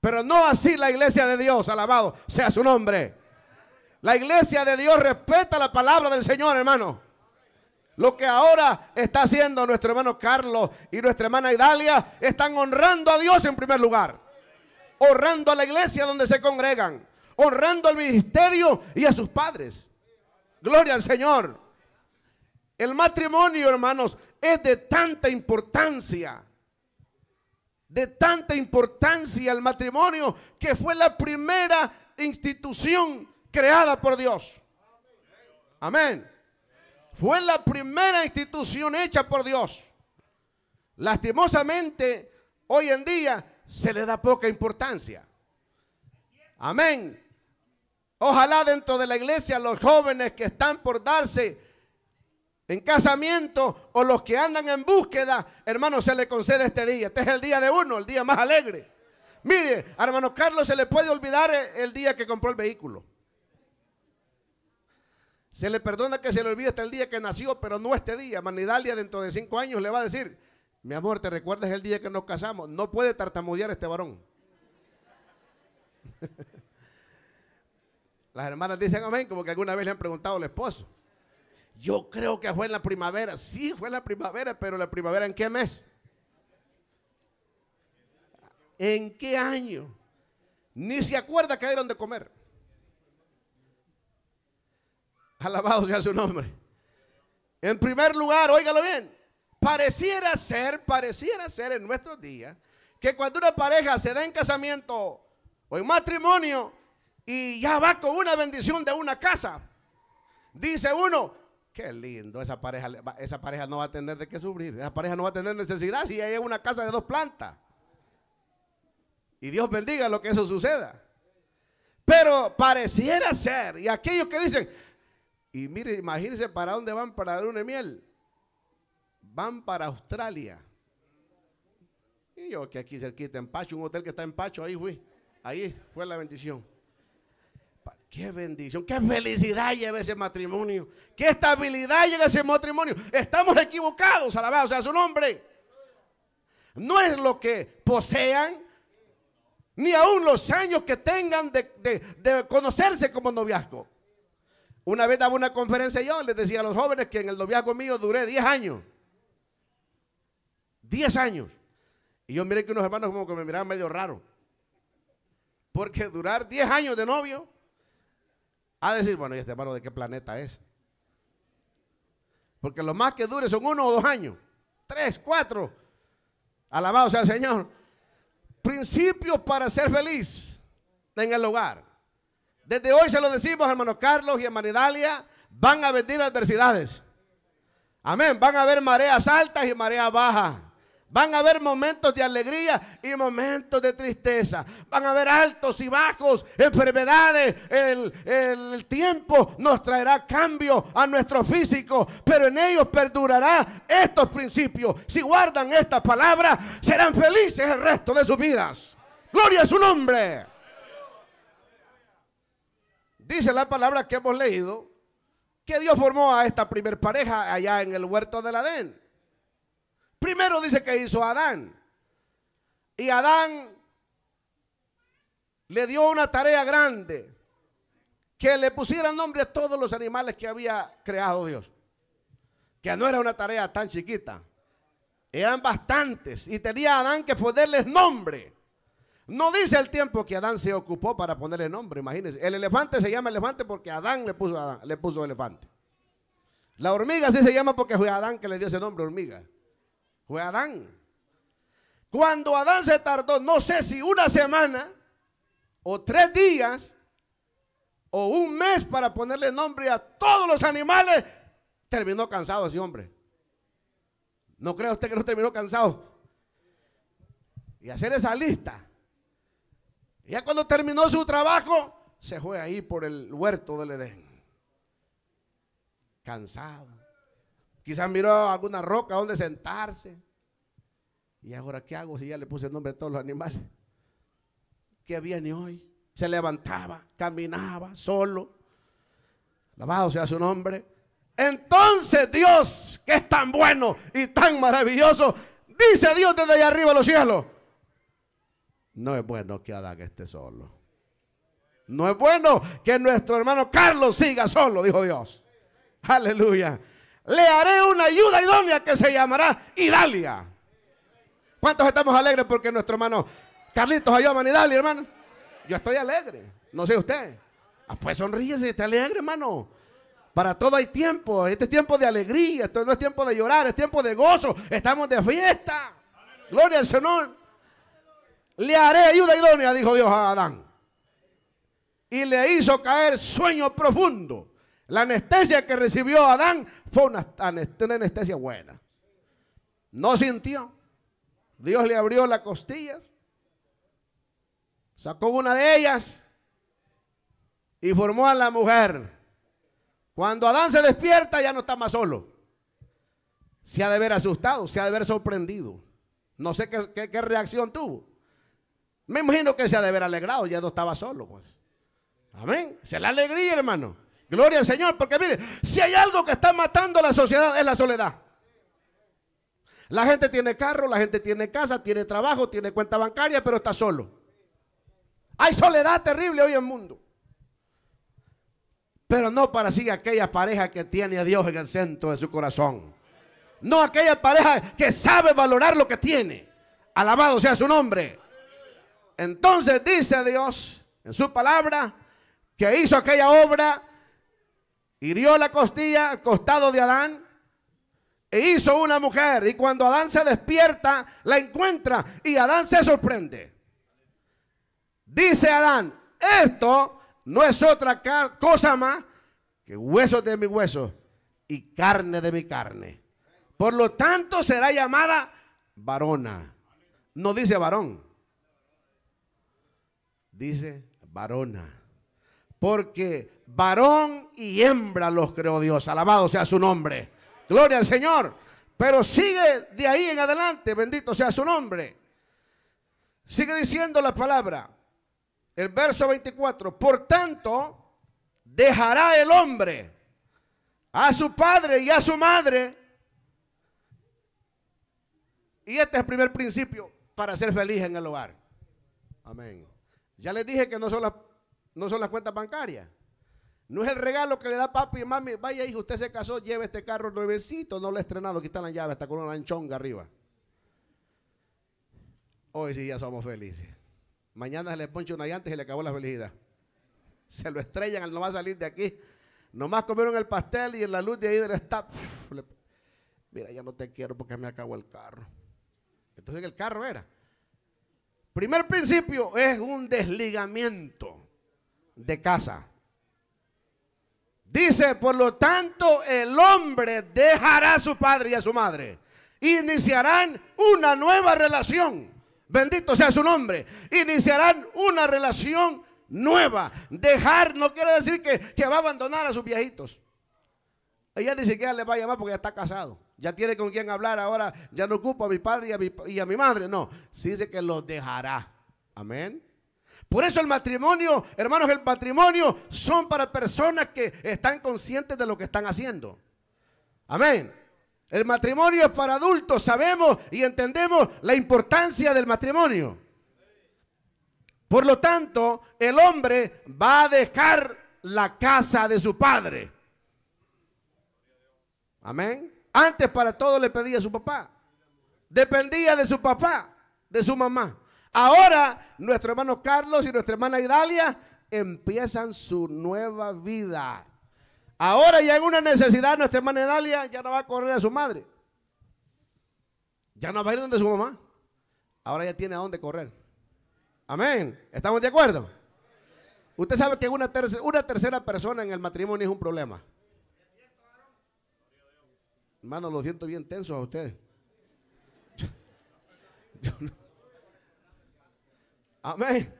Pero no así la iglesia de Dios, alabado sea su nombre. La iglesia de Dios respeta la palabra del Señor, hermano. Lo que ahora está haciendo nuestro hermano Carlos y nuestra hermana Idalia, están honrando a Dios en primer lugar. Honrando a la iglesia donde se congregan. Honrando al ministerio y a sus padres. Gloria al Señor. El matrimonio, hermanos, es de tanta importancia. De tanta importancia el matrimonio que fue la primera institución creada por Dios. Amén. Fue la primera institución hecha por Dios. Lastimosamente, hoy en día se le da poca importancia. Amén. Ojalá dentro de la iglesia los jóvenes que están por darse en casamiento o los que andan en búsqueda, hermano, se le concede este día. Este es el día de uno, el día más alegre. Mire, a hermano Carlos se le puede olvidar el día que compró el vehículo. Se le perdona que se le olvide hasta el día que nació, pero no este día. Manidalia dentro de cinco años le va a decir, mi amor, ¿te recuerdas el día que nos casamos? No puede tartamudear este varón. Las hermanas dicen amén, como que alguna vez le han preguntado al esposo. Yo creo que fue en la primavera. Sí, fue en la primavera, pero la primavera en qué mes? ¿En qué año? Ni se acuerda que dieron de comer. Alabado sea su nombre. En primer lugar, óigalo bien, pareciera ser, pareciera ser en nuestros días que cuando una pareja se da en casamiento o en matrimonio, y ya va con una bendición de una casa. Dice uno, qué lindo, esa pareja, esa pareja no va a tener de qué sufrir, esa pareja no va a tener necesidad si hay una casa de dos plantas. Y Dios bendiga lo que eso suceda. Pero pareciera ser, y aquellos que dicen, y mire, imagínense para dónde van para dar una miel. Van para Australia. Y yo que aquí cerquita en Pacho, un hotel que está en Pacho, ahí fui. Ahí fue la bendición. Qué bendición, qué felicidad lleva ese matrimonio, qué estabilidad lleva ese matrimonio. Estamos equivocados, alabado sea su nombre. No es lo que posean, ni aún los años que tengan de, de conocerse como noviazgo. Una vez daba una conferencia yo, les decía a los jóvenes que en el noviazgo mío duré 10 años. 10 años. Y yo miré que unos hermanos como que me miraban medio raro. Porque durar 10 años de novio a decir, bueno, ¿y este hermano de qué planeta es? Porque lo más que dure son uno o dos años, tres, cuatro. Alabado sea el Señor. Principios para ser feliz en el hogar. Desde hoy se lo decimos, hermano Carlos y hermana Dalia, van a venir adversidades. Amén, van a ver mareas altas y mareas bajas. Van a haber momentos de alegría y momentos de tristeza. Van a haber altos y bajos, enfermedades. El, tiempo nos traerá cambio a nuestro físico, pero en ellos perdurará estos principios. Si guardan esta palabra, serán felices el resto de sus vidas. Gloria a su nombre. Dice la palabra que hemos leído que Dios formó a esta primer pareja allá en el huerto del Adén. Primero dice que hizo Adán. Y Adán le dio una tarea grande, que le pusiera nombre a todos los animales que había creado Dios. Que no era una tarea tan chiquita. Eran bastantes y tenía Adán que ponerles nombre. No dice el tiempo que Adán se ocupó para ponerle nombre, imagínense. El elefante se llama elefante porque Adán le puso, le puso elefante. La hormiga sí se llama porque fue Adán que le dio ese nombre, hormiga. Fue Adán. Cuando Adán se tardó, no sé si una semana o tres días o un mes para ponerle nombre a todos los animales, terminó cansado ese hombre. ¿No creo usted que no terminó cansado? Y hacer esa lista. Ya cuando terminó su trabajo, se fue ahí por el huerto del Edén. Cansado. Quizás miró alguna roca donde sentarse. ¿Y ahora qué hago si ya le puse el nombre de todos los animales? Que viene hoy? Se levantaba, caminaba solo. Alabado sea su nombre. Entonces Dios, que es tan bueno y tan maravilloso, dice Dios desde allá arriba a los cielos. No es bueno que Adán esté solo. No es bueno que nuestro hermano Carlos siga solo, dijo Dios. Aleluya le haré una ayuda idónea que se llamará Idalia. ¿Cuántos estamos alegres porque nuestro hermano Carlitos halló a Idalia, hermano? Yo estoy alegre, no sé usted. Ah, pues sonríe si está alegre, hermano. Para todo hay tiempo, este es tiempo de alegría, esto no es tiempo de llorar, es tiempo de gozo, estamos de fiesta. Gloria al Señor. Le haré ayuda idónea, dijo Dios a Adán. Y le hizo caer sueño profundo. La anestesia que recibió Adán fue una, anestesia buena. No sintió. Dios le abrió las costillas. Sacó una de ellas y formó a la mujer. Cuando Adán se despierta ya no está más solo. Se ha de ver asustado, se ha de ver sorprendido. No sé qué, reacción tuvo. Me imagino que se ha de ver alegrado, ya no estaba solo. Pues. Amén. Se la alegría, hermano. Gloria al Señor, porque mire, si hay algo que está matando a la sociedad es la soledad. La gente tiene carro, la gente tiene casa, tiene trabajo, tiene cuenta bancaria, pero está solo. Hay soledad terrible hoy en el mundo. Pero no para sí aquella pareja que tiene a Dios en el centro de su corazón. No aquella pareja que sabe valorar lo que tiene. Alabado sea su nombre. Entonces dice Dios en su palabra que hizo aquella obra hirió la costilla al costado de Adán e hizo una mujer. Y cuando Adán se despierta, la encuentra y Adán se sorprende. Dice Adán, esto no es otra cosa más que huesos de mi hueso y carne de mi carne. Por lo tanto, será llamada varona. No dice varón. Dice varona. Porque varón y hembra los creó Dios. Alabado sea su nombre. Gloria al Señor. Pero sigue de ahí en adelante, bendito sea su nombre. Sigue diciendo la palabra, el verso 24, por tanto, dejará el hombre a su padre y a su madre. Y este es el primer principio para ser feliz en el hogar. Amén. Ya les dije que no son las, no son las cuentas bancarias. No es el regalo que le da papi y mami. Vaya hijo, usted se casó, lleve este carro nuevecito, no lo he estrenado, aquí está la llave, está con una anchonga arriba. Hoy sí ya somos felices. Mañana se le ponche una llanta y se le acabó la felicidad. Se lo estrellan, no va a salir de aquí. Nomás comieron el pastel y en la luz de ahí está. mira, ya no te quiero porque me acabó el carro. Entonces el carro era. Primer principio es un desligamiento de casa. Dice, por lo tanto, el hombre dejará a su padre y a su madre. E iniciarán una nueva relación. Bendito sea su nombre. Iniciarán una relación nueva. Dejar no quiere decir que, va a abandonar a sus viejitos. Ella ni siquiera le va a llamar porque ya está casado. Ya tiene con quien hablar ahora. Ya no ocupo a mi padre y a mi, madre. No. Sí dice que los dejará. Amén. Por eso el matrimonio, hermanos, el matrimonio son para personas que están conscientes de lo que están haciendo. Amén. El matrimonio es para adultos, sabemos y entendemos la importancia del matrimonio. Por lo tanto, el hombre va a dejar la casa de su padre. Amén. Antes para todo le pedía a su papá. Dependía de su papá, de su mamá. Ahora nuestro hermano Carlos y nuestra hermana Idalia empiezan su nueva vida. Ahora ya en una necesidad nuestra hermana Idalia ya no va a correr a su madre. Ya no va a ir donde su mamá. Ahora ya tiene a dónde correr. Amén. ¿Estamos de acuerdo? Usted sabe que una, tercera, persona en el matrimonio es un problema. Hermano, lo siento bien tenso a ustedes. no. Amén.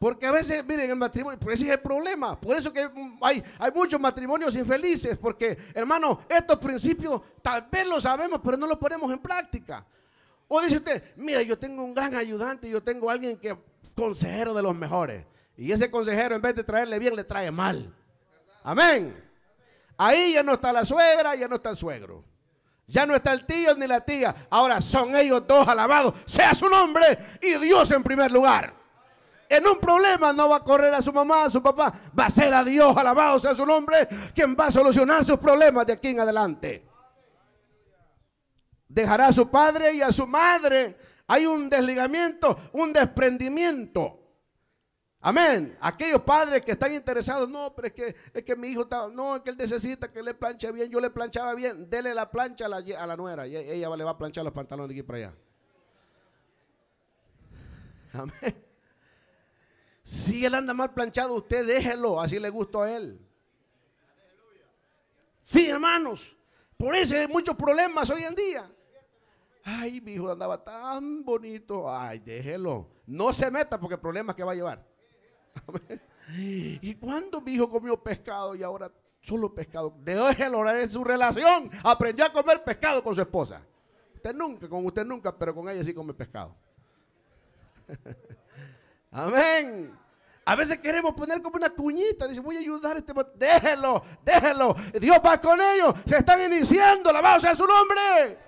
Porque a veces, miren, el matrimonio, por ese es el problema. Por eso que hay, hay muchos matrimonios infelices. Porque, hermano, estos principios tal vez los sabemos, pero no los ponemos en práctica. O dice usted, mira, yo tengo un gran ayudante, yo tengo alguien que consejero de los mejores. Y ese consejero, en vez de traerle bien, le trae mal. Amén. Ahí ya no está la suegra, ya no está el suegro. Ya no está el tío ni la tía. Ahora son ellos dos alabados. Sea su nombre y Dios en primer lugar. En un problema no va a correr a su mamá, a su papá. Va a ser a Dios, alabado sea su nombre, quien va a solucionar sus problemas de aquí en adelante. Dejará a su padre y a su madre. Hay un desligamiento, un desprendimiento. Amén. Aquellos padres que están interesados, no, pero es que, es que mi hijo está, no, es que él necesita que le planche bien. Yo le planchaba bien, dele la plancha a la, nuera y ella le va a planchar los pantalones de aquí para allá. Amén. Si él anda mal planchado, usted déjelo, así le gustó a él. Sí, hermanos, por eso hay muchos problemas hoy en día. Ay, mi hijo andaba tan bonito. Ay, déjelo. No se meta porque problemas que va a llevar. ¿Y cuando mi hijo comió pescado y ahora solo pescado? De hora de su relación. Aprendió a comer pescado con su esposa. Usted nunca, con usted nunca, pero con ella sí come pescado. Amén. A veces queremos poner como una cuñita, dice, voy a ayudar a este Déjelo, déjelo. Dios va con ellos. Se están iniciando, la a sea su nombre.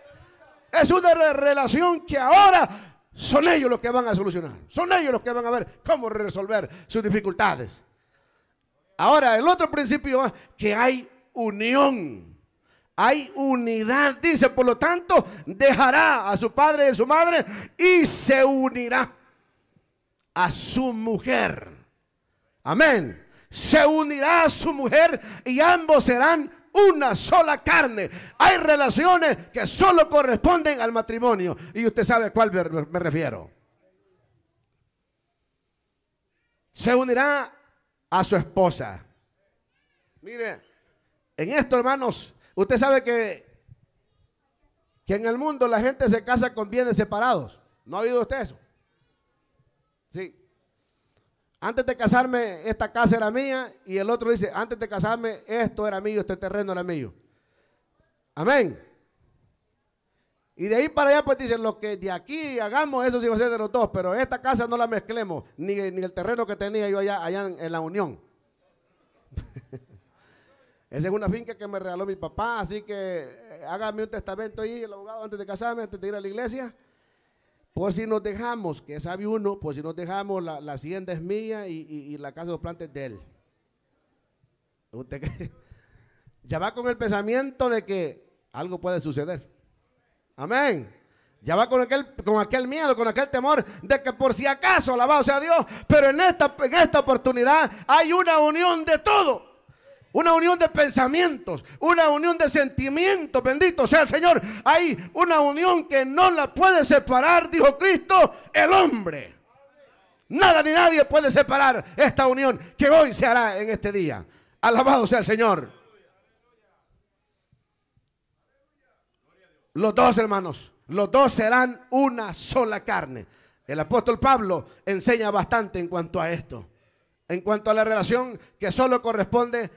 Es una relación que ahora son ellos los que van a solucionar. Son ellos los que van a ver cómo resolver sus dificultades. Ahora, el otro principio es que hay unión. Hay unidad. Dice, por lo tanto, dejará a su padre y a su madre y se unirá a su mujer. Amén. Se unirá a su mujer y ambos serán una sola carne. Hay relaciones que solo corresponden al matrimonio. Y usted sabe a cuál me, refiero. Se unirá a su esposa. Mire, en esto, hermanos, usted sabe que, que en el mundo la gente se casa con bienes separados. ¿No ha oído usted eso? antes de casarme esta casa era mía y el otro dice, antes de casarme esto era mío, este terreno era mío. Amén. Y de ahí para allá pues dicen, lo que de aquí hagamos, eso sí va a ser de los dos, pero esta casa no la mezclemos, ni, el terreno que tenía yo allá, allá en, la Unión. Esa es una finca que me regaló mi papá, así que eh, hágame un testamento ahí, el abogado, antes de casarme, antes de ir a la iglesia. Por si nos dejamos, que sabe uno, por si nos dejamos, la, hacienda es mía y, la casa de los plantas es de él. ¿Usted Ya va con el pensamiento de que algo puede suceder. Amén. Ya va con aquel, con aquel miedo, con aquel temor de que por si acaso alabado sea Dios. Pero en esta, en esta oportunidad hay una unión de todo una unión de pensamientos, una unión de sentimientos, bendito sea el Señor. Hay una unión que no la puede separar, dijo Cristo, el hombre. Nada ni nadie puede separar esta unión que hoy se hará en este día. Alabado sea el Señor. Los dos hermanos, los dos serán una sola carne. El apóstol Pablo enseña bastante en cuanto a esto, en cuanto a la relación que solo corresponde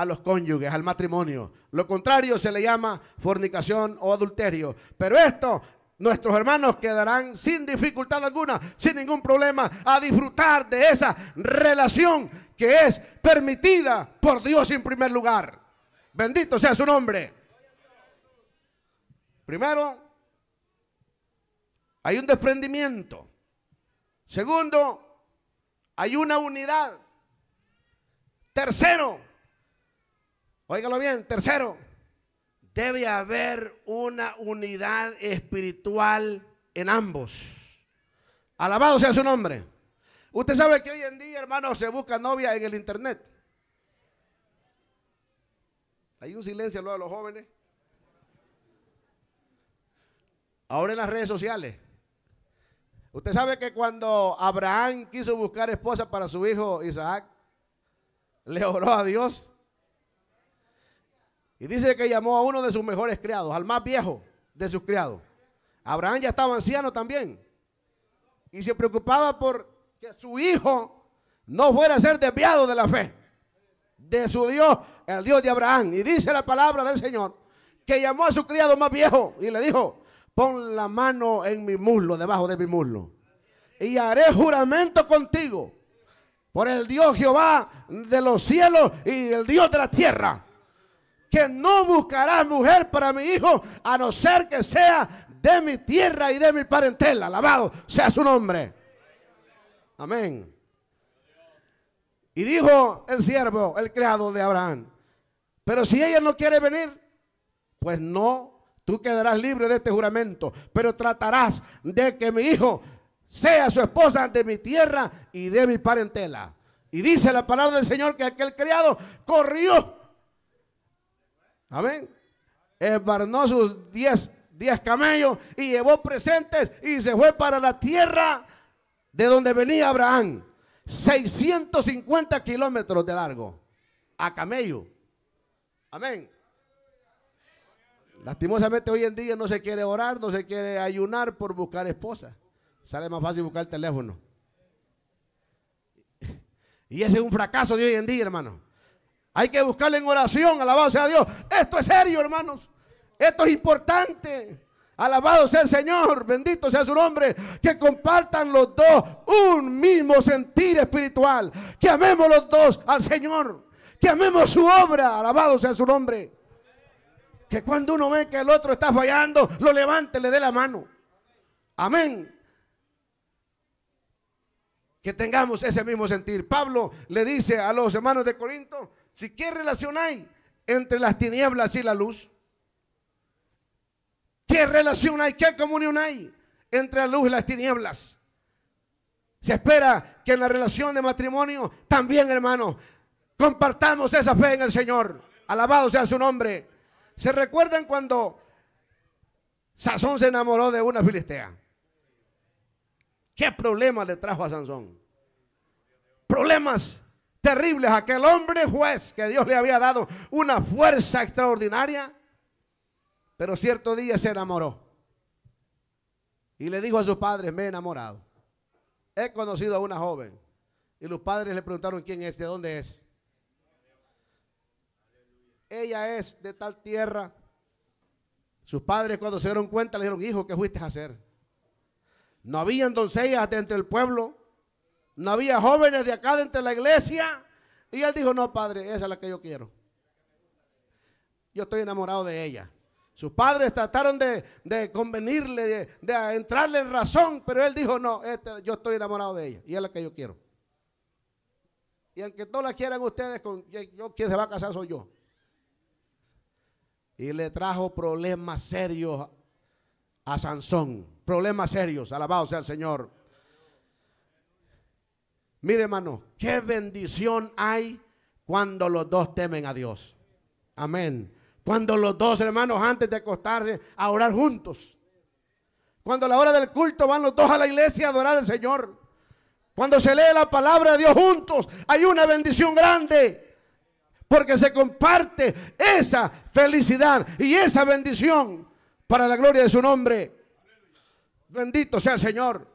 a los cónyuges, al matrimonio. Lo contrario se le llama fornicación o adulterio. Pero esto nuestros hermanos quedarán sin dificultad alguna, sin ningún problema, a disfrutar de esa relación que es permitida por Dios en primer lugar. Bendito sea su nombre. Primero, hay un desprendimiento. Segundo, hay una unidad. Tercero, Óigalo bien. Tercero, debe haber una unidad espiritual en ambos. Alabado sea su nombre. Usted sabe que hoy en día, hermano, se busca novia en el internet. Hay un silencio luego de los jóvenes. Ahora en las redes sociales. Usted sabe que cuando Abraham quiso buscar esposa para su hijo Isaac, le oró a Dios y dice que llamó a uno de sus mejores criados, al más viejo de sus criados. Abraham ya estaba anciano también. Y se preocupaba por que su hijo no fuera a ser desviado de la fe. De su Dios, el Dios de Abraham. Y dice la palabra del Señor que llamó a su criado más viejo y le dijo, pon la mano en mi muslo, debajo de mi muslo. Y haré juramento contigo por el Dios Jehová de los cielos y el Dios de la tierra que no buscarás mujer para mi hijo a no ser que sea de mi tierra y de mi parentela. Alabado sea su nombre. Amén. Y dijo el siervo, el criado de Abraham, pero si ella no quiere venir, pues no, tú quedarás libre de este juramento, pero tratarás de que mi hijo sea su esposa de mi tierra y de mi parentela. Y dice la palabra del Señor que aquel criado corrió Amén. Esbarnó sus 10 diez, camellos y llevó presentes y se fue para la tierra de donde venía Abraham. 650 kilómetros de largo a camello. Amén. Lastimosamente hoy en día no se quiere orar, no se quiere ayunar por buscar esposa. Sale más fácil buscar el teléfono. Y ese es un fracaso de hoy en día, hermano. Hay que buscarle en oración, alabado sea Dios. Esto es serio, hermanos. Esto es importante. Alabado sea el Señor, bendito sea su nombre. Que compartan los dos un mismo sentir espiritual. Que amemos los dos al Señor. Que amemos su obra, alabado sea su nombre. Que cuando uno ve que el otro está fallando, lo levante, le dé la mano. Amén. Que tengamos ese mismo sentir. Pablo le dice a los hermanos de Corinto, qué relación hay entre las tinieblas y la luz, ¿qué relación hay? ¿Qué comunión hay entre la luz y las tinieblas? Se espera que en la relación de matrimonio también, hermano, compartamos esa fe en el Señor. Alabado sea su nombre. ¿Se recuerdan cuando Sansón se enamoró de una filistea? ¿Qué problema le trajo a Sansón? Problemas terribles. Aquel hombre juez que Dios le había dado una fuerza extraordinaria, pero cierto día se enamoró. Y le dijo a sus padres, me he enamorado. He conocido a una joven. Y los padres le preguntaron quién es, de dónde es. Ella es de tal tierra. Sus padres cuando se dieron cuenta le dijeron, hijo, ¿qué fuiste a hacer? No habían doncellas dentro del el pueblo no había jóvenes de acá dentro de la iglesia. Y él dijo, no, padre, esa es la que yo quiero. Yo estoy enamorado de ella. Sus padres trataron de, convenirle, de, entrarle en razón, pero él dijo, no, este, yo estoy enamorado de ella y es la que yo quiero. Y aunque no la quieran ustedes, quien se va a casar soy yo. Y le trajo problemas serios a Sansón, problemas serios, alabado sea el Señor. Mire, hermano, qué bendición hay cuando los dos temen a Dios. Amén. Cuando los dos hermanos antes de acostarse a orar juntos. Cuando a la hora del culto van los dos a la iglesia a adorar al Señor. Cuando se lee la palabra de Dios juntos, hay una bendición grande. Porque se comparte esa felicidad y esa bendición para la gloria de su nombre. Bendito sea el Señor.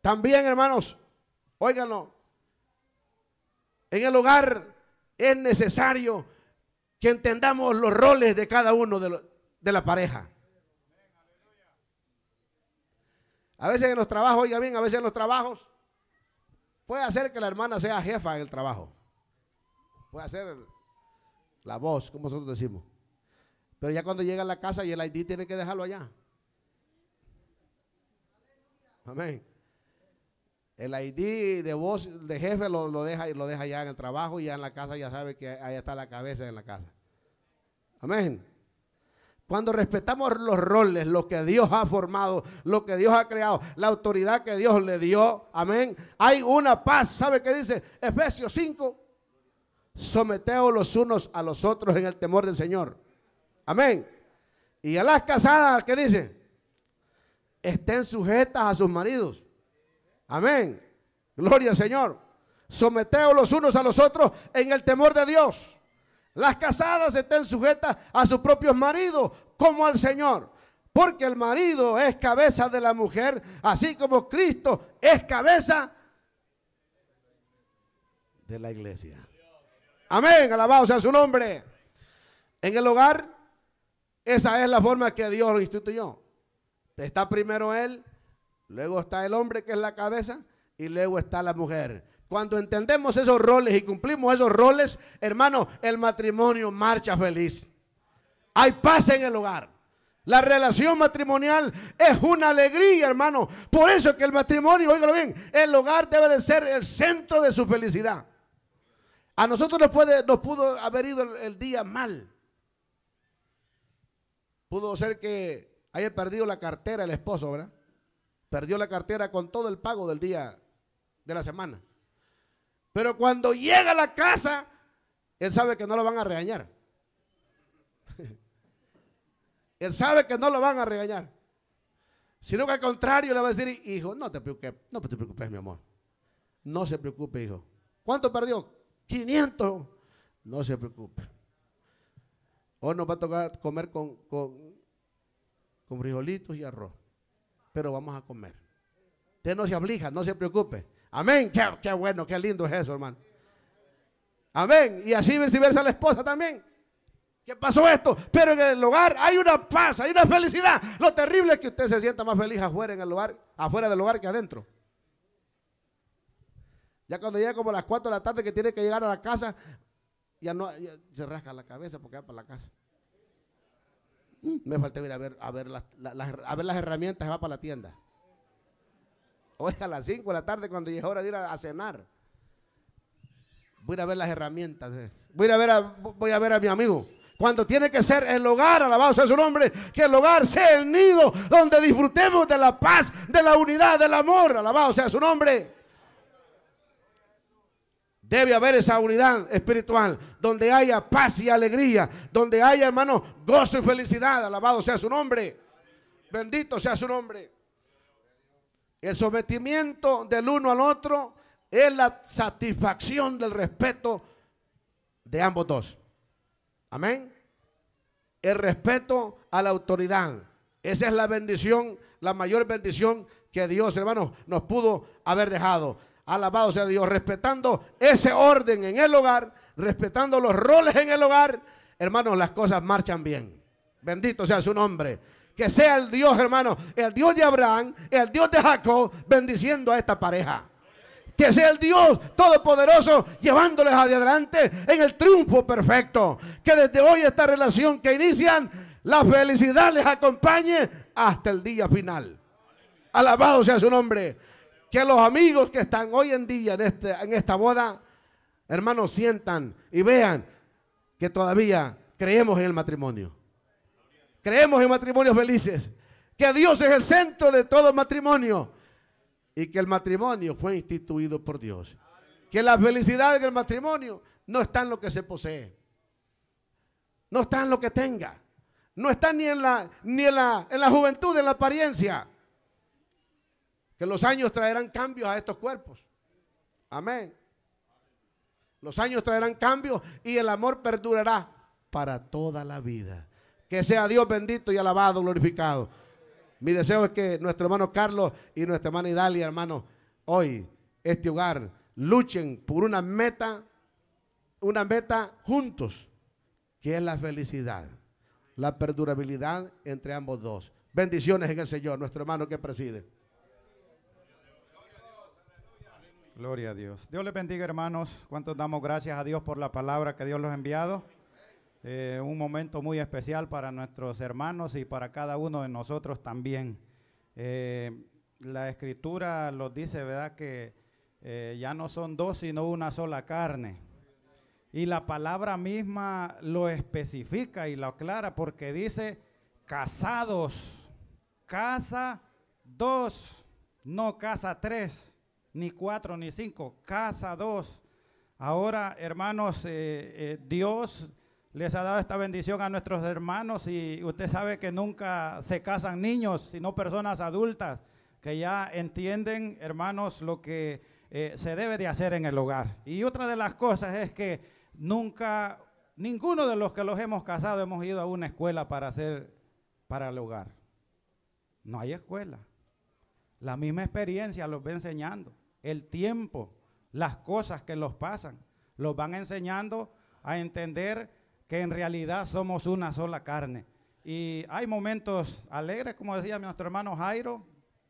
También, hermanos, Óiganlo. En el hogar es necesario que entendamos los roles de cada uno de, la pareja. A veces en los trabajos, oiga bien, a veces en los trabajos puede hacer que la hermana sea jefa en el trabajo. Puede hacer la voz, como nosotros decimos. Pero ya cuando llega a la casa y el ID tiene que dejarlo allá. Amén. El ID de voz de jefe lo, deja y lo deja ya en el trabajo y ya en la casa ya sabe que ahí está la cabeza en la casa. Amén. Cuando respetamos los roles, lo que Dios ha formado, lo que Dios ha creado, la autoridad que Dios le dio, amén. Hay una paz, ¿sabe qué dice? Efesios 5. Someteos los unos a los otros en el temor del Señor. Amén. Y a las casadas, ¿qué dice? Estén sujetas a sus maridos Amén. Gloria al Señor. Someteos los unos a los otros en el temor de Dios. Las casadas estén sujetas a sus propios maridos como al Señor. Porque el marido es cabeza de la mujer, así como Cristo es cabeza de la iglesia. Amén, alabado sea su nombre. En el hogar, esa es la forma que Dios lo instituyó. Está primero Él, Luego está el hombre que es la cabeza y luego está la mujer. Cuando entendemos esos roles y cumplimos esos roles, hermano, el matrimonio marcha feliz. Hay paz en el hogar. La relación matrimonial es una alegría, hermano. Por eso que el matrimonio, oígalo bien, el hogar debe de ser el centro de su felicidad. A nosotros nos, pudo haber ido el día mal. Pudo ser que haya perdido la cartera el esposo, ¿verdad? Perdió la cartera con todo el pago del día de la semana. Pero cuando llega a la casa, él sabe que no lo van a regañar. él sabe que no lo van a regañar. Sino que al contrario le va a decir, hijo, no te preocupes, no te preocupes, mi amor. No se preocupe, hijo. ¿Cuánto perdió? 500. No se preocupe. Hoy nos va a tocar comer con, con, con frijolitos y arroz pero vamos a comer. Usted no se ablija, no se preocupe. Amén. Qué, bueno, qué lindo es eso, hermano. Amén. Y así viceversa la esposa también. ¿Qué pasó esto? Pero en el hogar hay una paz, hay una felicidad. Lo terrible es que usted se sienta más feliz afuera en el lugar, afuera del hogar que adentro. Ya cuando llega como a las 4 de la tarde que tiene que llegar a la casa, ya no ya se rasca la cabeza porque va para la casa. Mm, me falta ir a ver, a ver, las, a ver las herramientas, va para la tienda. Hoy a las 5 de la tarde cuando llega hora de ir a, cenar. Voy a ver las herramientas. Eh. Voy a ver voy a ver a mi amigo. Cuando tiene que ser el hogar, alabado sea su nombre, que el hogar sea el nido donde disfrutemos de la paz, de la unidad, del amor, alabado sea su nombre. Debe haber esa unidad espiritual, donde haya paz y alegría, donde haya, hermano, gozo y felicidad. Alabado sea su nombre. Bendito sea su nombre. El sometimiento del uno al otro es la satisfacción del respeto de ambos dos. Amén. El respeto a la autoridad. Esa es la bendición, la mayor bendición que Dios, hermano, nos pudo haber dejado. Alabado sea Dios, respetando ese orden en el hogar, respetando los roles en el hogar, hermanos, las cosas marchan bien. Bendito sea su nombre. Que sea el Dios, hermano, el Dios de Abraham, el Dios de Jacob, bendiciendo a esta pareja. Que sea el Dios Todopoderoso llevándoles adelante en el triunfo perfecto. Que desde hoy esta relación que inician, la felicidad les acompañe hasta el día final. Alabado sea su nombre. Que los amigos que están hoy en día en, este, en esta boda, hermanos, sientan y vean que todavía creemos en el matrimonio. Creemos en matrimonios felices. Que Dios es el centro de todo matrimonio. Y que el matrimonio fue instituido por Dios. Que la felicidad del matrimonio no está en lo que se posee. No está en lo que tenga. No está ni en la, ni en la, en la juventud, en la apariencia. Que los años traerán cambios a estos cuerpos. Amén. Los años traerán cambios y el amor perdurará para toda la vida. Que sea Dios bendito y alabado, glorificado. Mi deseo es que nuestro hermano Carlos y nuestra hermana Idalia, hermano, hoy, este hogar, luchen por una meta, una meta juntos, que es la felicidad, la perdurabilidad entre ambos dos. Bendiciones en el Señor, nuestro hermano que preside. Gloria a Dios. Dios les bendiga, hermanos. ¿Cuántos damos gracias a Dios por la palabra que Dios los ha enviado? Eh, un momento muy especial para nuestros hermanos y para cada uno de nosotros también. Eh, la escritura los dice, ¿verdad? Que eh, ya no son dos, sino una sola carne. Y la palabra misma lo especifica y lo aclara porque dice, casados, casa dos, no casa tres ni cuatro, ni cinco, casa dos. Ahora, hermanos, eh, eh, Dios les ha dado esta bendición a nuestros hermanos y usted sabe que nunca se casan niños, sino personas adultas que ya entienden, hermanos, lo que eh, se debe de hacer en el hogar. Y otra de las cosas es que nunca, ninguno de los que los hemos casado hemos ido a una escuela para hacer, para el hogar. No hay escuela. La misma experiencia los ve enseñando el tiempo, las cosas que los pasan. Los van enseñando a entender que en realidad somos una sola carne. Y hay momentos alegres, como decía nuestro hermano Jairo,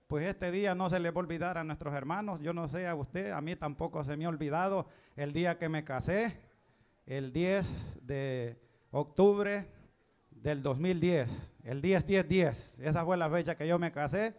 pues este día no se le va a olvidar a nuestros hermanos, yo no sé a usted, a mí tampoco se me ha olvidado el día que me casé, el 10 de octubre del 2010, el 10-10-10, esa fue la fecha que yo me casé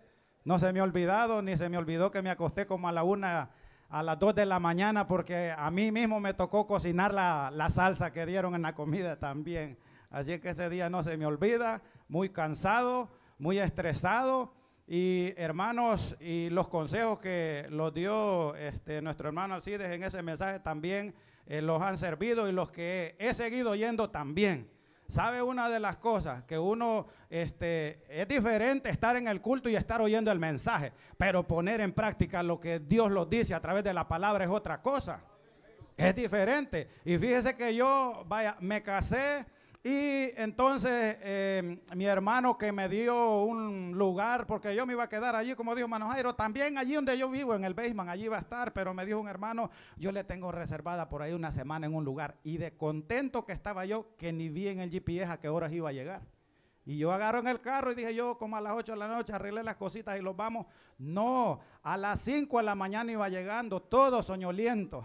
no se me ha olvidado, ni se me olvidó que me acosté como a la una, a las dos de la mañana, porque a mí mismo me tocó cocinar la, salsa que dieron en la comida también. Así que ese día no se me olvida, muy cansado, muy estresado. Y hermanos, y los consejos que los dio este, nuestro hermano Alcides en ese mensaje también eh, los han servido y los que he seguido yendo también. ¿Sabe una de las cosas? Que uno, este, es diferente estar en el culto y estar oyendo el mensaje, pero poner en práctica lo que Dios los dice a través de la palabra es otra cosa. Es diferente. Y fíjese que yo, vaya, me casé y entonces em, mi hermano que me dio un lugar, porque yo me iba a quedar allí, como dijo Manojairo, también allí donde yo vivo, en el basement, allí iba a estar, pero me dijo un hermano, yo le tengo reservada por ahí una semana en un lugar. Y de contento que estaba yo, que ni vi en el GPS a qué horas iba a llegar. Y yo agarro en el carro y dije yo, como a las 8 de la noche, arreglé las cositas y los vamos. No, a las 5 de la mañana iba llegando, todo soñoliento,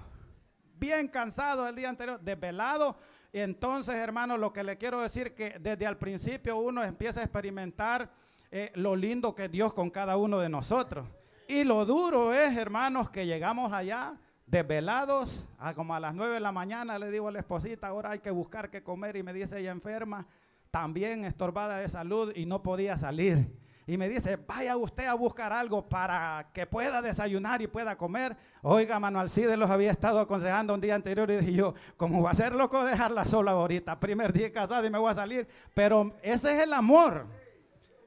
bien cansado el día anterior, desvelado entonces, hermanos, lo que le quiero decir que desde al principio uno empieza a experimentar eh, lo lindo que Dios con cada uno de nosotros. Y lo duro es, hermanos, que llegamos allá desvelados, a como a las 9 de la mañana le digo a la esposita, ahora hay que buscar qué comer y me dice ella enferma, también estorbada de salud y no podía salir y me dice, vaya usted a buscar algo para que pueda desayunar y pueda comer. Oiga, Manuel Cide los había estado aconsejando un día anterior y dije yo, como va a ser loco dejarla sola ahorita, primer día casada y me voy a salir, pero ese es el amor.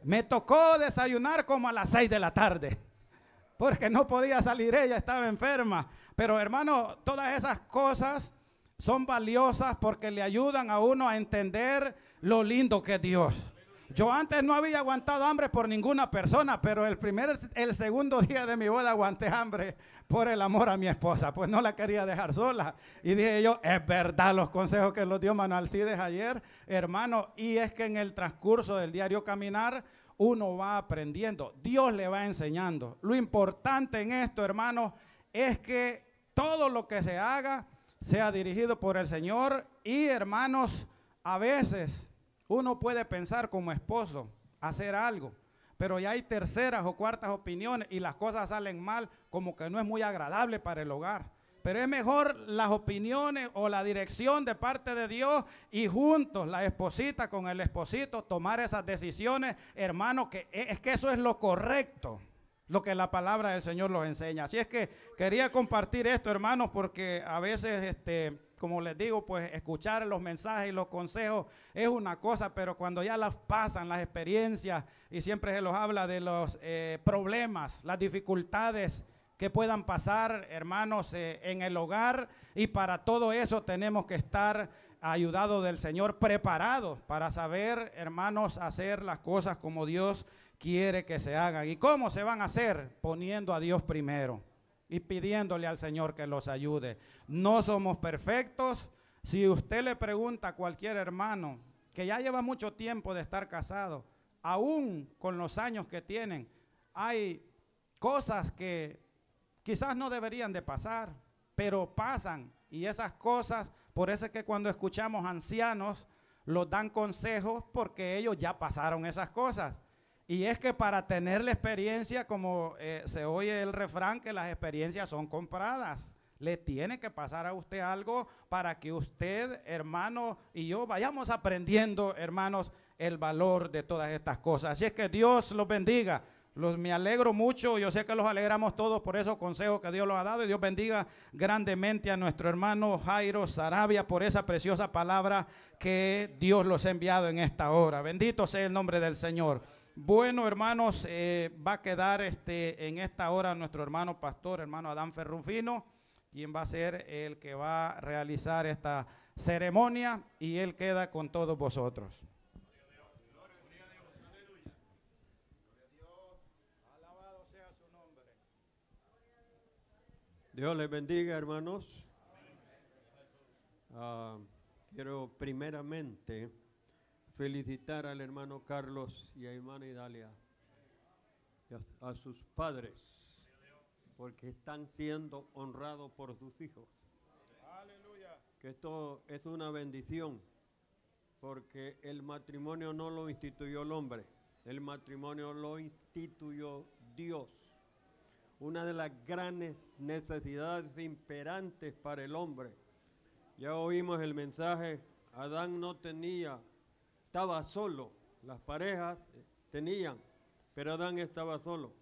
Me tocó desayunar como a las seis de la tarde porque no podía salir ella, estaba enferma. Pero hermano, todas esas cosas son valiosas porque le ayudan a uno a entender lo lindo que es Dios. Yo antes no había aguantado hambre por ninguna persona, pero el primer, el segundo día de mi boda aguanté hambre por el amor a mi esposa, pues no la quería dejar sola. Y dije yo, es verdad los consejos que los dio Manuel Cides ayer, hermano, y es que en el transcurso del diario caminar uno va aprendiendo, Dios le va enseñando. Lo importante en esto, hermano, es que todo lo que se haga sea dirigido por el Señor y hermanos, a veces uno puede pensar como esposo, hacer algo, pero ya hay terceras o cuartas opiniones y las cosas salen mal, como que no es muy agradable para el hogar. Pero es mejor las opiniones o la dirección de parte de Dios y juntos, la esposita con el esposito, tomar esas decisiones, hermano, que e, es que eso es lo correcto, lo que la palabra del Señor los enseña. Así es que quería compartir esto, hermanos, porque a veces este, como les digo, pues escuchar los mensajes y los consejos es una cosa, pero cuando ya las pasan, las experiencias, y siempre se los habla de los eh, problemas, las dificultades que puedan pasar, hermanos, eh, en el hogar, y para todo eso tenemos que estar ayudados del Señor, preparados para saber, hermanos, hacer las cosas como Dios quiere que se hagan. ¿Y cómo se van a hacer? Poniendo a Dios primero y pidiéndole al Señor que los ayude. No somos perfectos. Si usted le pregunta a cualquier hermano que ya lleva mucho tiempo de estar casado, aún con los años que tienen, hay cosas que quizás no deberían de pasar, pero pasan. Y esas cosas, por eso es que cuando escuchamos ancianos, los dan consejos porque ellos ya pasaron esas cosas. Y es que para tener la experiencia, como eh, se oye el refrán, que las experiencias son compradas. Le tiene que pasar a usted algo para que usted, hermano, y yo vayamos aprendiendo, hermanos, el valor de todas estas cosas. Así es que Dios los bendiga. me alegro mucho, yo sé que los alegramos todos por esos consejos que Dios los ha dado y Dios bendiga grandemente a nuestro hermano Jairo Sarabia por esa preciosa palabra que Dios los ha enviado en esta hora. Bendito sea el nombre del Señor. Bueno, hermanos, eh, va a quedar este, en esta hora nuestro hermano pastor, hermano Adán Ferrufino, quien va a ser el que va a realizar esta ceremonia y él queda con todos vosotros. Dios les bendiga, hermanos. Ah, quiero primeramente felicitar al hermano Carlos y a hermana Idalia, a, a sus padres, porque están siendo honrados por sus hijos. Que esto es una bendición, porque el matrimonio no lo instituyó el hombre, el matrimonio lo instituyó Dios. Una de las grandes necesidades imperantes para el hombre. Ya oímos el mensaje, Adán no tenía estaba solo. Las parejas eh, tenían, pero Adán estaba solo.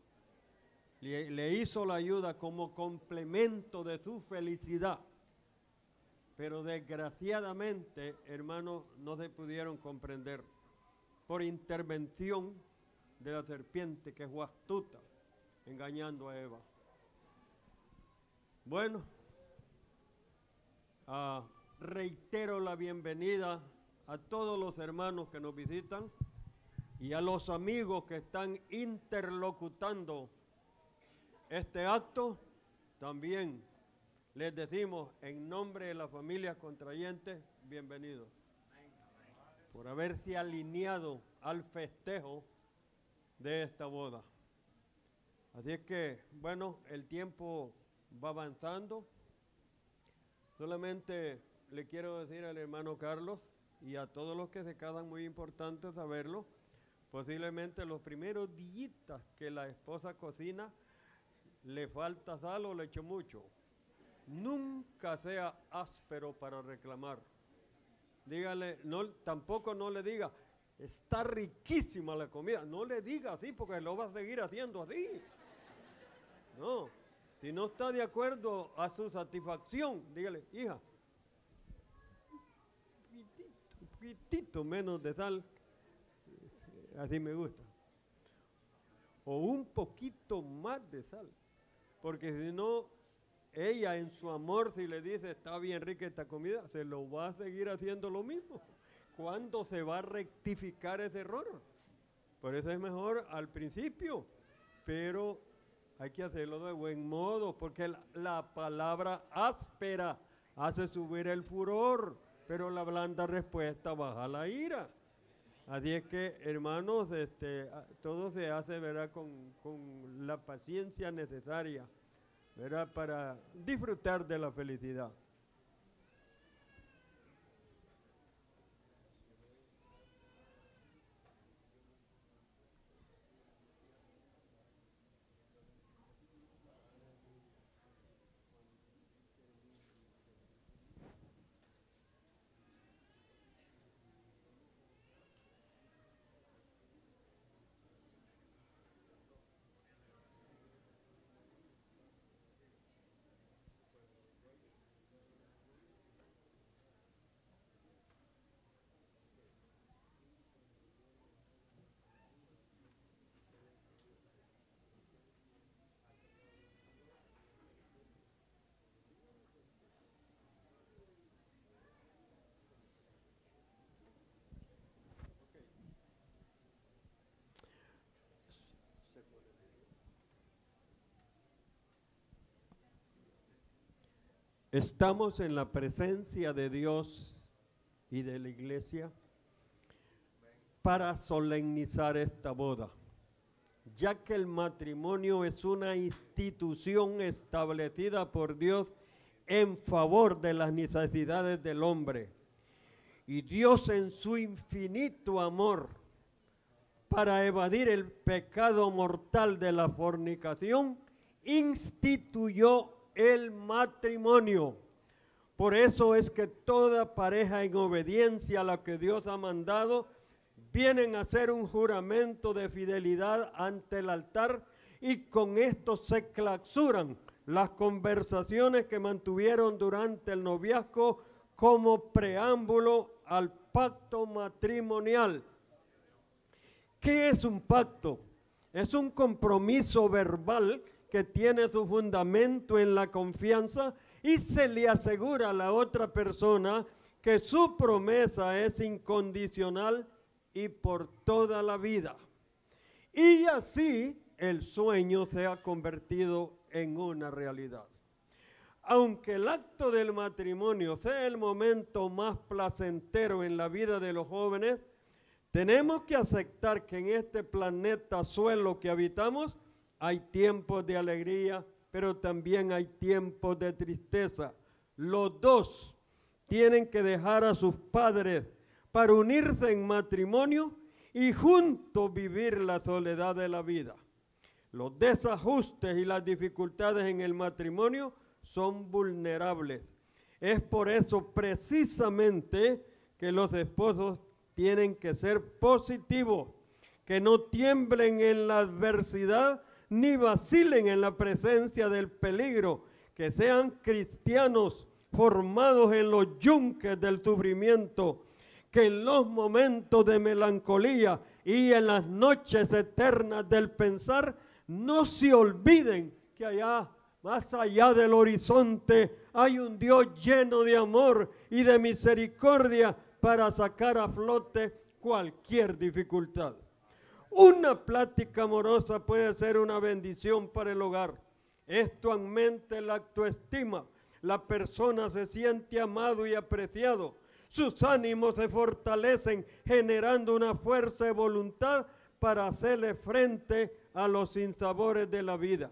Le, hizo la ayuda como complemento de su felicidad. Pero desgraciadamente, hermanos, no se pudieron comprender por intervención de la serpiente que fue astuta, engañando a Eva. Bueno, ah, reitero la bienvenida a todos los hermanos que nos visitan y a los amigos que están interlocutando este acto. También les decimos en nombre de la familia contrayentes, bienvenidos por haberse alineado al festejo de esta boda. Así es que, bueno, el tiempo va avanzando. Solamente le quiero decir al hermano Carlos y a todos los que se casan, muy importante saberlo. Posiblemente los primeros días que la esposa cocina, le falta sal o le echo mucho. Nunca sea áspero para reclamar. Dígale, tampoco no le diga, está riquísima la comida. No le diga así porque lo va a seguir haciendo así. No, si no está de acuerdo a su satisfacción, dígale, hija, poquito menos de sal, así me gusta. O un poquito más de sal. Porque si no, ella en su amor, si le dice, está bien rica esta comida, se lo va a seguir haciendo lo mismo. ¿Cuándo se va a rectificar ese error? Por eso es mejor al principio, pero hay que hacerlo de buen modo, porque la palabra áspera hace subir el furor pero la blanda respuesta baja la ira. Así es que, hermanos, este, todo se hace Con, la paciencia necesaria para disfrutar de la felicidad. Estamos en la presencia de Dios y de la iglesia para solemnizar esta boda, ya que el matrimonio es una institución establecida por Dios en favor de las necesidades del hombre. Y Dios en su infinito amor para evadir el pecado mortal de la fornicación, instituyó el matrimonio. Por eso es que toda pareja en obediencia a la que Dios ha mandado, vienen a hacer un juramento de fidelidad ante el altar y con esto se clausuran las conversaciones que mantuvieron durante el noviazgo como preámbulo al pacto matrimonial. ¿Qué es un pacto? Es un compromiso verbal que tiene su fundamento en la confianza y se le asegura a la otra persona que su promesa es incondicional y por toda la vida. Y así el sueño se ha convertido en una realidad. Aunque el acto del matrimonio sea el momento más placentero en la vida de los jóvenes, tenemos que aceptar que en este planeta suelo que habitamos, hay tiempos de alegría, pero también hay tiempos de tristeza. Los dos tienen que dejar a sus padres para unirse en matrimonio y juntos vivir la soledad de la vida. Los desajustes y las dificultades en el matrimonio son vulnerables. Es por eso precisamente que los esposos tienen que ser positivos, que no tiemblen en la adversidad, ni vacilen en la presencia del peligro, que sean cristianos formados en los yunques del sufrimiento, que en los momentos de melancolía y en las noches eternas del pensar, no se olviden que allá, más allá del horizonte, hay un Dios lleno de amor y de misericordia para sacar a flote cualquier dificultad. Una plática amorosa puede ser una bendición para el hogar. Esto aumenta la autoestima. La persona se siente amado y apreciado. Sus ánimos se fortalecen generando una fuerza de voluntad para hacerle frente a los sinsabores de la vida.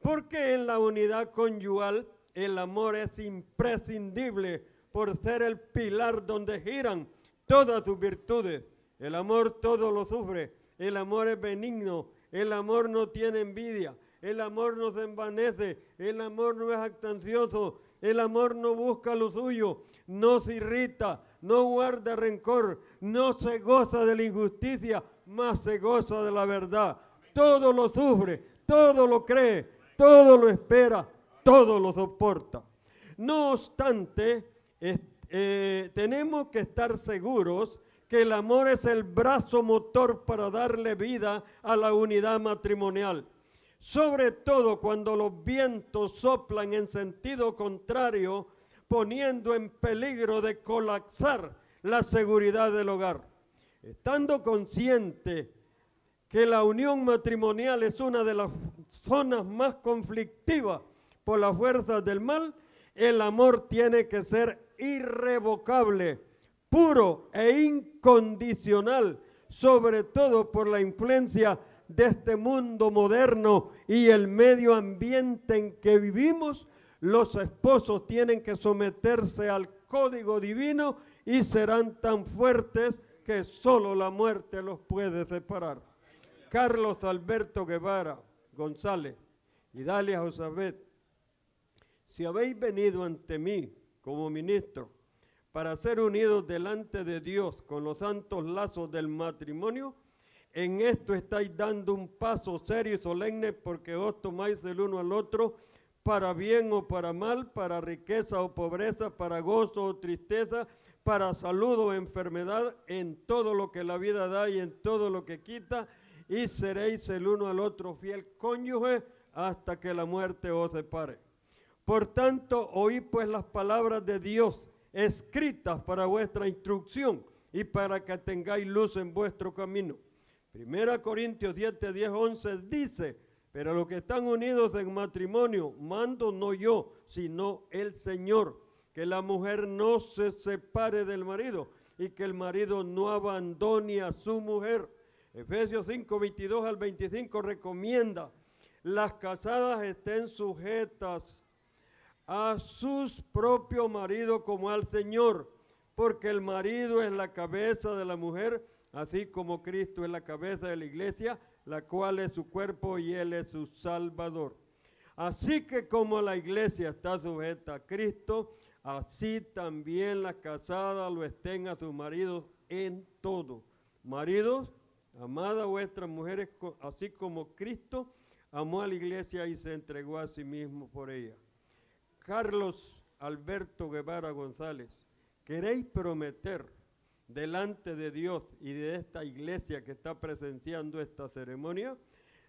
Porque en la unidad conyugal el amor es imprescindible por ser el pilar donde giran todas tus virtudes. El amor todo lo sufre, el amor es benigno, el amor no tiene envidia, el amor no se envanece, el amor no es actancioso, el amor no busca lo suyo, no se irrita, no guarda rencor, no se goza de la injusticia, más se goza de la verdad. Todo lo sufre, todo lo cree, todo lo espera, todo lo soporta. No obstante, eh, tenemos que estar seguros que el amor es el brazo motor para darle vida a la unidad matrimonial. Sobre todo cuando los vientos soplan en sentido contrario, poniendo en peligro de colapsar la seguridad del hogar. Estando consciente que la unión matrimonial es una de las zonas más conflictivas por las fuerzas del mal, el amor tiene que ser irrevocable puro e incondicional, sobre todo por la influencia de este mundo moderno y el medio ambiente en que vivimos, los esposos tienen que someterse al código divino y serán tan fuertes que solo la muerte los puede separar. Carlos Alberto Guevara González y Dalia Josabet, si habéis venido ante mí como ministro, para ser unidos delante de Dios con los santos lazos del matrimonio, en esto estáis dando un paso serio y solemne porque os tomáis el uno al otro para bien o para mal, para riqueza o pobreza, para gozo o tristeza, para salud o enfermedad, en todo lo que la vida da y en todo lo que quita, y seréis el uno al otro fiel cónyuge hasta que la muerte os separe. Por tanto, oí pues las palabras de Dios escritas para vuestra instrucción y para que tengáis luz en vuestro camino. Primera Corintios 7, 10, 11 dice, pero los que están unidos en matrimonio, mando no yo, sino el Señor, que la mujer no se separe del marido y que el marido no abandone a su mujer. Efesios 5, 22 al 25 recomienda, las casadas estén sujetas a sus propios maridos como al Señor, porque el marido es la cabeza de la mujer, así como Cristo es la cabeza de la iglesia, la cual es su cuerpo y él es su Salvador. Así que como la iglesia está sujeta a Cristo, así también las casadas lo estén a sus maridos en todo. Maridos, amad a vuestras mujeres, así como Cristo amó a la iglesia y se entregó a sí mismo por ella Carlos Alberto Guevara González, ¿queréis prometer delante de Dios y de esta iglesia que está presenciando esta ceremonia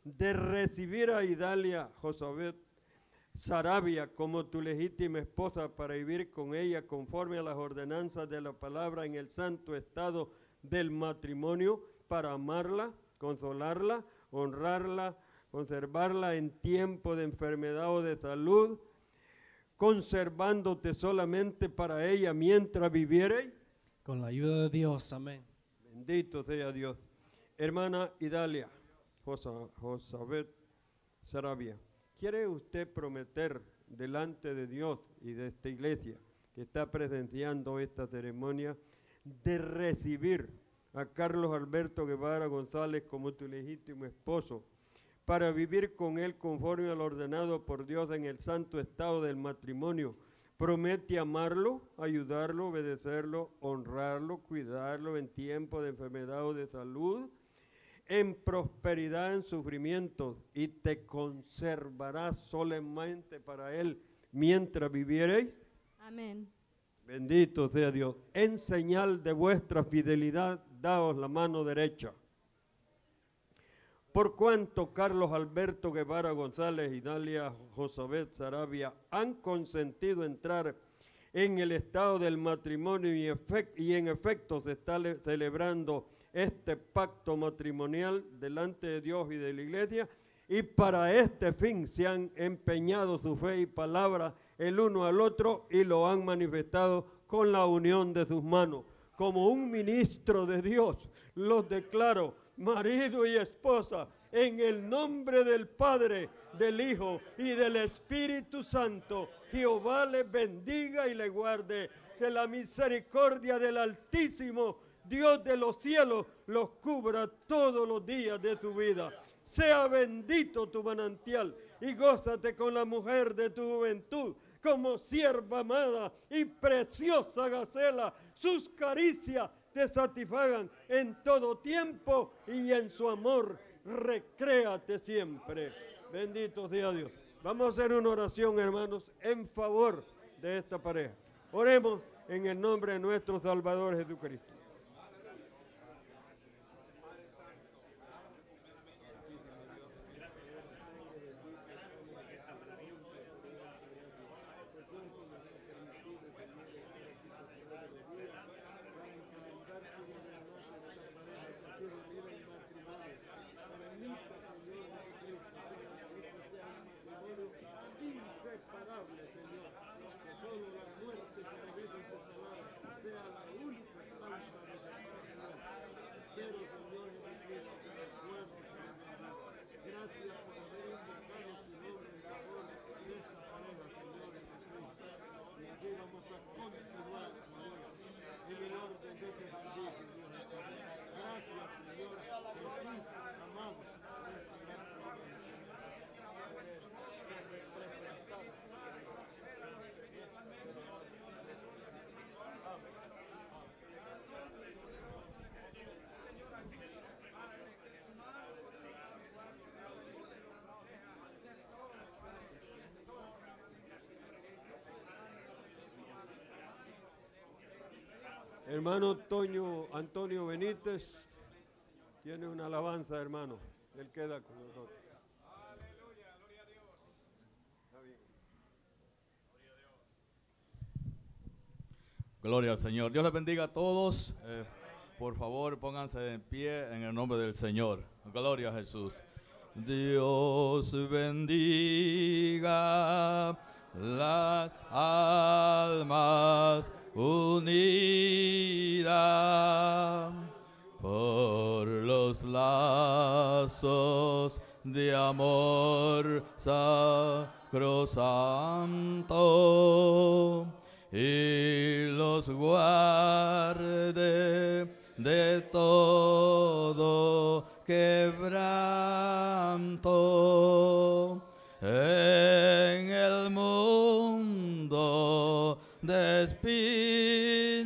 de recibir a Idalia Josabet Sarabia como tu legítima esposa para vivir con ella conforme a las ordenanzas de la palabra en el santo estado del matrimonio para amarla, consolarla, honrarla, conservarla en tiempo de enfermedad o de salud, conservándote solamente para ella mientras viviereis? Con la ayuda de Dios, amén. Bendito sea Dios. Hermana Idalia, Josabet Sarabia, ¿quiere usted prometer delante de Dios y de esta iglesia que está presenciando esta ceremonia de recibir a Carlos Alberto Guevara González como tu legítimo esposo para vivir con él conforme al ordenado por Dios en el santo estado del matrimonio. Promete amarlo, ayudarlo, obedecerlo, honrarlo, cuidarlo en tiempo de enfermedad o de salud, en prosperidad, en sufrimientos, y te conservará solemnemente para él mientras viviereis. Amén. Bendito sea Dios. En señal de vuestra fidelidad, daos la mano derecha por cuanto Carlos Alberto Guevara González y Dalia Josabet Sarabia han consentido entrar en el estado del matrimonio y, y en efecto se está celebrando este pacto matrimonial delante de Dios y de la Iglesia, y para este fin se han empeñado su fe y palabra el uno al otro y lo han manifestado con la unión de sus manos. Como un ministro de Dios, los declaro marido y esposa, en el nombre del Padre, del Hijo y del Espíritu Santo. Jehová le bendiga y le guarde. Que la misericordia del Altísimo, Dios de los cielos, los cubra todos los días de tu vida. Sea bendito tu manantial y gózate con la mujer de tu juventud como sierva amada y preciosa Gacela, sus caricias te satisfagan en todo tiempo y en su amor. Recréate siempre. Bendito sea Dios. Vamos a hacer una oración, hermanos, en favor de esta pareja. Oremos en el nombre de nuestro Salvador Jesucristo. Hermano Toño Antonio Benítez tiene una alabanza, hermano. Él queda con nosotros. Gloria al Señor. Dios les bendiga a todos. Eh, por favor, pónganse en pie en el nombre del Señor. Gloria a Jesús. Dios bendiga las almas unida por los lazos de amor sacrosanto y los guarde de todo quebranto. de que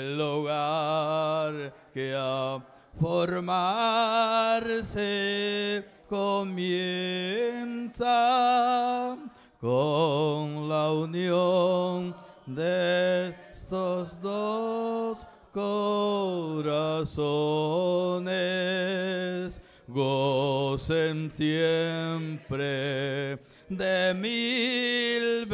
el hogar que a formarse comienza con la unión de estos dos corazones gocen siempre de mil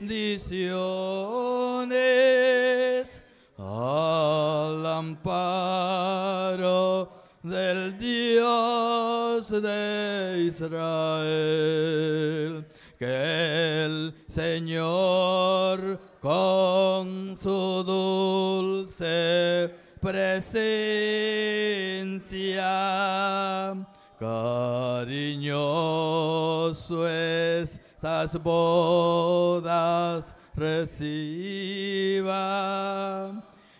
bendiciones al amparo del Dios de Israel, que el Señor con su dulce presencia Cariñoso estas bodas reciba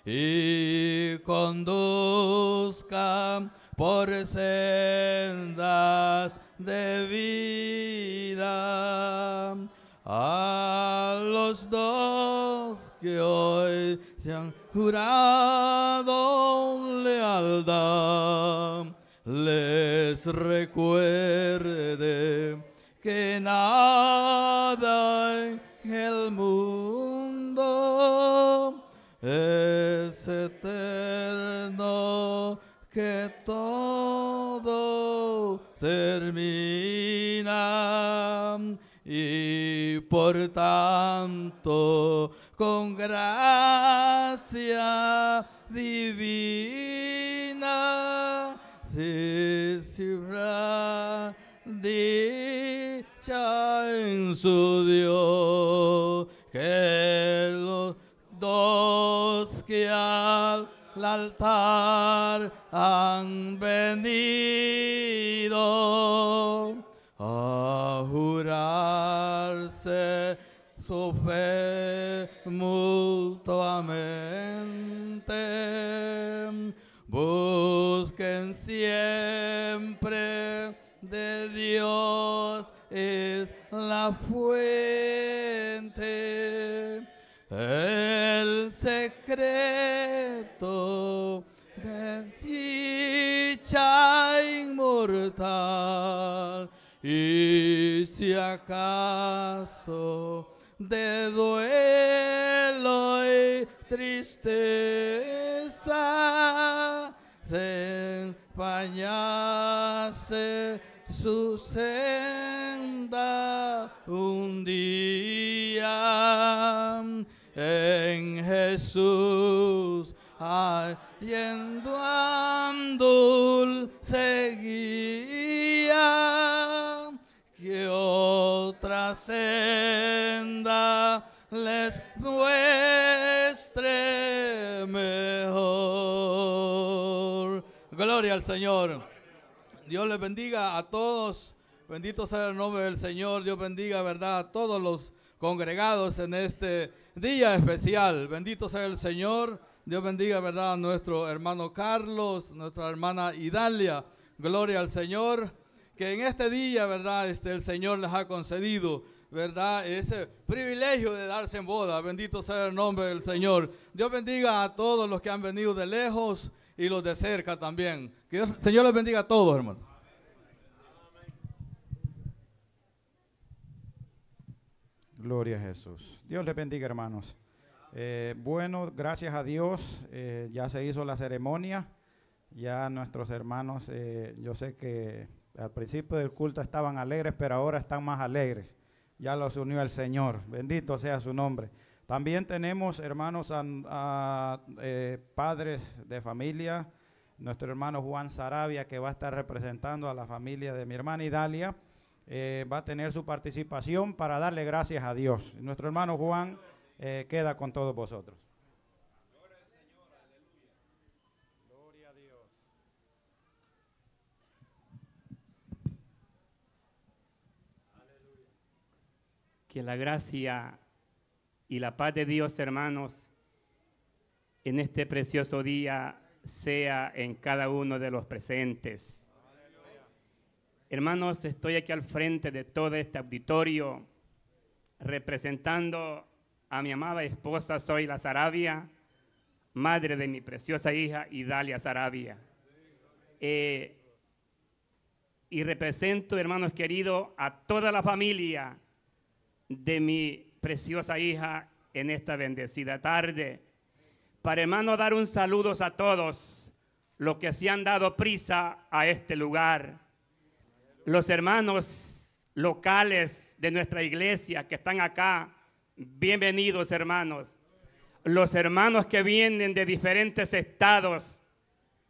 y conduzca por sendas de vida a los dos que hoy se han jurado lealtad les recuerde que nada en el mundo es eterno, que todo termina y por tanto con gracia divina cifra dicha en su Dios, que los dos que al altar han venido a jurarse su fe mutuamente siempre de Dios es la fuente, el secreto de dicha inmortal. Y si acaso de duelo y tristeza, su senda un día en Jesús yendo andul que otra senda les muestre mejor. Gloria al Señor. Dios les bendiga a todos. Bendito sea el nombre del Señor. Dios bendiga, ¿verdad? A todos los congregados en este día especial. Bendito sea el Señor. Dios bendiga, ¿verdad? A nuestro hermano Carlos, nuestra hermana Idalia. Gloria al Señor. Que en este día, ¿verdad? Este, el Señor les ha concedido, ¿verdad? Ese privilegio de darse en boda. Bendito sea el nombre del Señor. Dios bendiga a todos los que han venido de lejos y los de cerca también. Que Señor les bendiga a todos, hermano. Gloria a Jesús. Dios les bendiga, hermanos. Eh, bueno, gracias a Dios, eh, ya se hizo la ceremonia. Ya nuestros hermanos, eh, yo sé que al principio del culto estaban alegres, pero ahora están más alegres. Ya los unió el Señor. Bendito sea su nombre. También tenemos, hermanos, eh, padres de familia, nuestro hermano Juan Sarabia, que va a estar representando a la familia de mi hermana Idalia, eh, va a tener su participación para darle gracias a Dios. Nuestro hermano Juan eh, queda con todos vosotros. Que la gracia y la paz de Dios, hermanos, en este precioso día sea en cada uno de los presentes. Hermanos, estoy aquí al frente de todo este auditorio representando a mi amada esposa Soy la Sarabia, madre de mi preciosa hija Idalia Sarabia. Eh, y represento, hermanos queridos, a toda la familia de mi preciosa hija en esta bendecida tarde. Para hermano dar un saludo a todos los que se han dado prisa a este lugar. Los hermanos locales de nuestra iglesia que están acá, bienvenidos hermanos. Los hermanos que vienen de diferentes estados,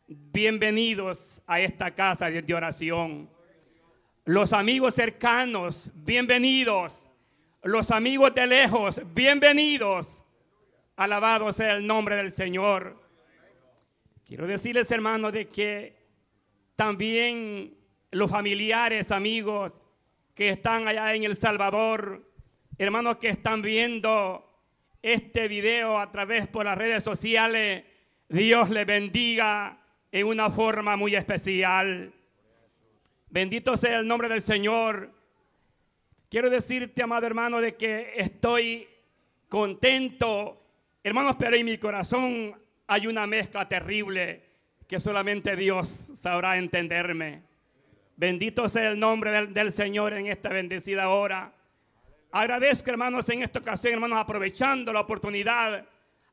bienvenidos a esta casa de oración. Los amigos cercanos, bienvenidos los amigos de lejos, bienvenidos. Alabado sea el nombre del Señor. Quiero decirles, hermanos, de que también los familiares, amigos que están allá en El Salvador, hermanos que están viendo este video a través por las redes sociales, Dios les bendiga en una forma muy especial. Bendito sea el nombre del Señor. Quiero decirte, amado hermano, de que estoy contento. Hermanos, pero en mi corazón hay una mezcla terrible que solamente Dios sabrá entenderme. Bendito sea el nombre del, Señor en esta bendecida hora. Agradezco, hermanos, en esta ocasión, hermanos, aprovechando la oportunidad.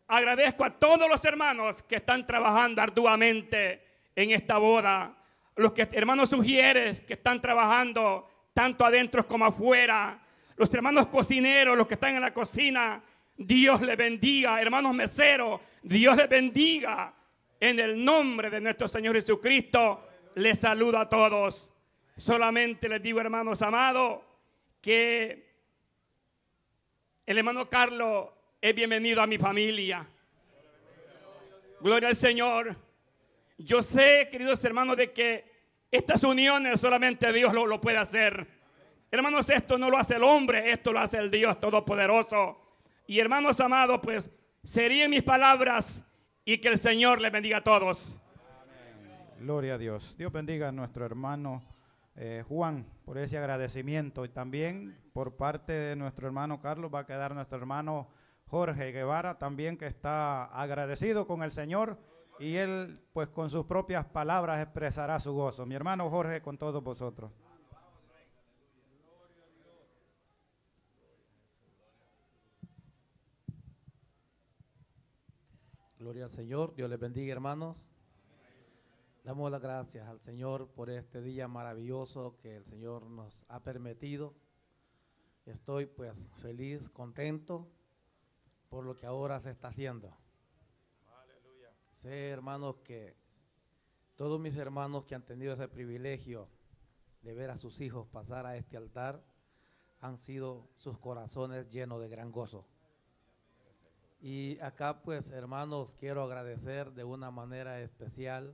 Agradezco a todos los hermanos que están trabajando arduamente en esta boda. Los que, hermanos sugieres que están trabajando tanto adentro como afuera. Los hermanos cocineros, los que están en la cocina, Dios les bendiga. Hermanos meseros, Dios les bendiga. En el nombre de nuestro Señor Jesucristo, les saludo a todos. Solamente les digo, hermanos amados, que el hermano Carlos es bienvenido a mi familia. Gloria al Señor. Yo sé, queridos hermanos, de que estas uniones solamente Dios lo, puede hacer. Hermanos, esto no lo hace el hombre, esto lo hace el Dios Todopoderoso. Y hermanos amados, pues serían mis palabras y que el Señor le bendiga a todos. Gloria a Dios. Dios bendiga a nuestro hermano eh, Juan por ese agradecimiento. Y también por parte de nuestro hermano Carlos va a quedar nuestro hermano Jorge Guevara, también que está agradecido con el Señor y él pues con sus propias palabras expresará su gozo. Mi hermano Jorge con todos vosotros. Gloria al Señor, Dios les bendiga hermanos. Damos las gracias al Señor por este día maravilloso que el Señor nos ha permitido. Estoy pues feliz, contento por lo que ahora se está haciendo. Sé, hermanos, que todos mis hermanos que han tenido ese privilegio de ver a sus hijos pasar a este altar, han sido sus corazones llenos de gran gozo. Y acá pues hermanos quiero agradecer de una manera especial,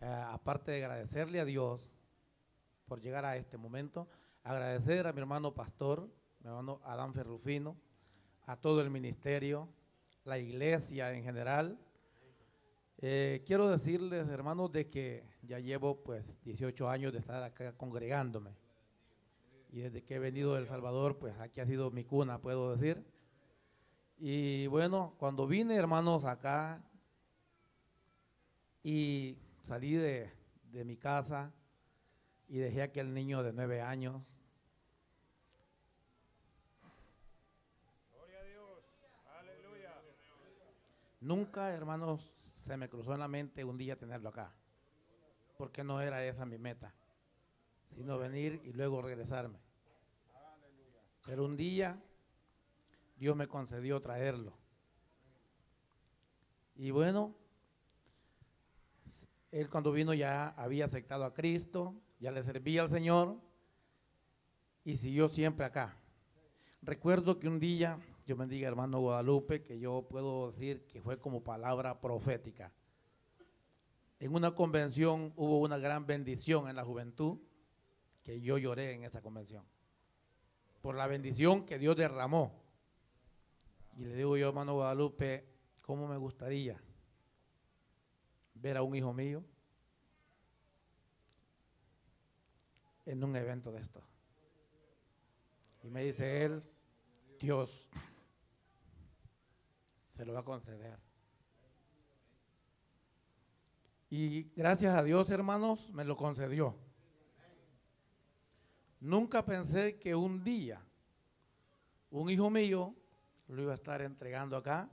eh, aparte de agradecerle a Dios por llegar a este momento, agradecer a mi hermano pastor, mi hermano Adán Ferrufino, a todo el ministerio, la iglesia en general, eh, quiero decirles, hermanos, de que ya llevo pues 18 años de estar acá congregándome. Y desde que he venido de El Salvador, pues aquí ha sido mi cuna, puedo decir. Y bueno, cuando vine, hermanos, acá y salí de, mi casa y dejé aquel niño de nueve años. Gloria a Dios. Aleluya. Nunca, hermanos, se me cruzó en la mente un día tenerlo acá, porque no era esa mi meta, sino venir y luego regresarme. Pero un día Dios me concedió traerlo. Y bueno, él cuando vino ya había aceptado a Cristo, ya le servía al Señor y siguió siempre acá. Recuerdo que un día yo bendiga, hermano Guadalupe, que yo puedo decir que fue como palabra profética. En una convención hubo una gran bendición en la juventud, que yo lloré en esa convención, por la bendición que Dios derramó. Y le digo yo, hermano Guadalupe, ¿cómo me gustaría ver a un hijo mío en un evento de esto? Y me dice él, Dios se lo va a conceder. Y gracias a Dios, hermanos, me lo concedió. Nunca pensé que un día un hijo mío lo iba a estar entregando acá,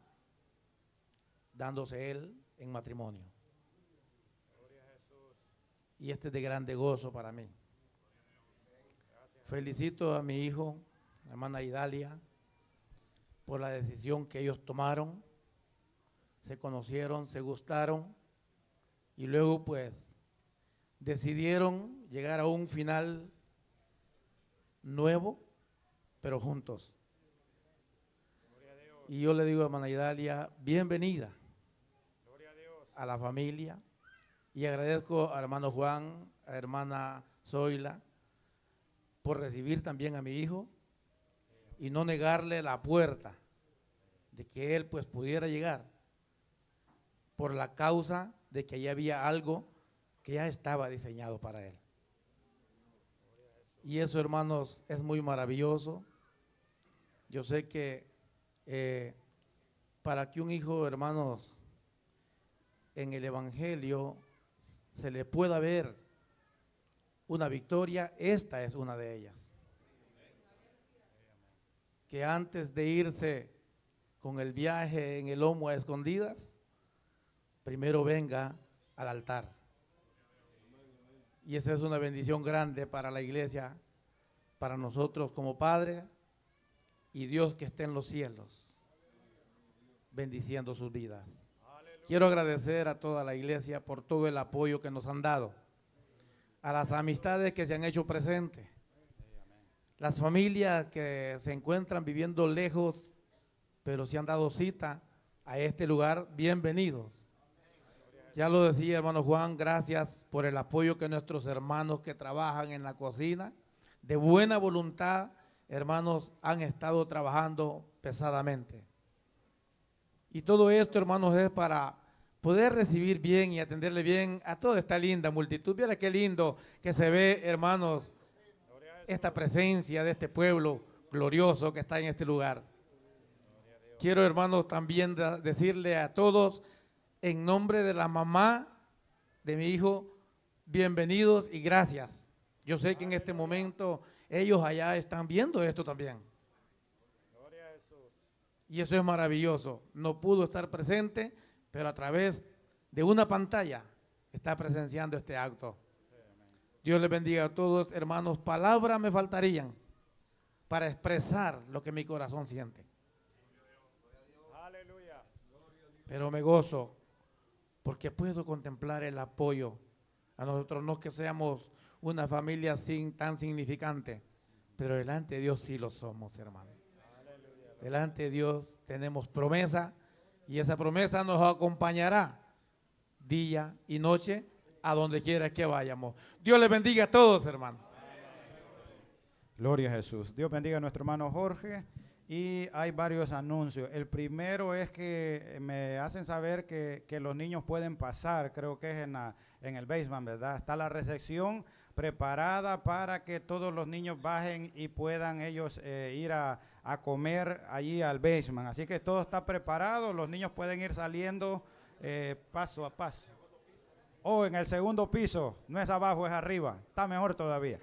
dándose él en matrimonio. Y este es de grande gozo para mí. Felicito a mi hijo, hermana Idalia, por la decisión que ellos tomaron, se conocieron, se gustaron y luego pues decidieron llegar a un final nuevo, pero juntos. Y yo le digo a Idalia, bienvenida a, la familia y agradezco a hermano Juan, a hermana Zoila, por recibir también a mi hijo y no negarle la puerta que él pues pudiera llegar por la causa de que allí había algo que ya estaba diseñado para él. Y eso, hermanos, es muy maravilloso. Yo sé que eh, para que un hijo, hermanos, en el Evangelio se le pueda ver una victoria, esta es una de ellas. Que antes de irse con el viaje en el lomo a escondidas, primero venga al altar. Y esa es una bendición grande para la iglesia, para nosotros como Padre y Dios que esté en los cielos, bendiciendo sus vidas. Quiero agradecer a toda la iglesia por todo el apoyo que nos han dado, a las amistades que se han hecho presentes, las familias que se encuentran viviendo lejos pero si han dado cita a este lugar, bienvenidos. Ya lo decía hermano Juan, gracias por el apoyo que nuestros hermanos que trabajan en la cocina, de buena voluntad, hermanos, han estado trabajando pesadamente. Y todo esto, hermanos, es para poder recibir bien y atenderle bien a toda esta linda multitud. Mira qué lindo que se ve, hermanos, esta presencia de este pueblo glorioso que está en este lugar. Quiero, hermanos, también decirle a todos, en nombre de la mamá de mi hijo, bienvenidos y gracias. Yo sé que en este momento ellos allá están viendo esto también. Y eso es maravilloso. No pudo estar presente, pero a través de una pantalla está presenciando este acto. Dios les bendiga a todos, hermanos. Palabras me faltarían para expresar lo que mi corazón siente. pero me gozo porque puedo contemplar el apoyo. A nosotros no que seamos una familia tan significante, pero delante de Dios sí lo somos, hermano. Delante de Dios tenemos promesa y esa promesa nos acompañará día y noche a donde quiera que vayamos. Dios les bendiga a todos, hermano. Gloria a Jesús. Dios bendiga a nuestro hermano Jorge y hay varios anuncios. El primero es que eh, me hacen saber que, los niños pueden pasar, creo que es en, el basement, ¿verdad? Está la recepción preparada para que todos los niños bajen y puedan ellos eh, ir a, comer allí al basement. Así que todo está preparado, los niños pueden ir saliendo eh, paso a paso. O oh, en el segundo piso, no es abajo, es arriba, está mejor todavía.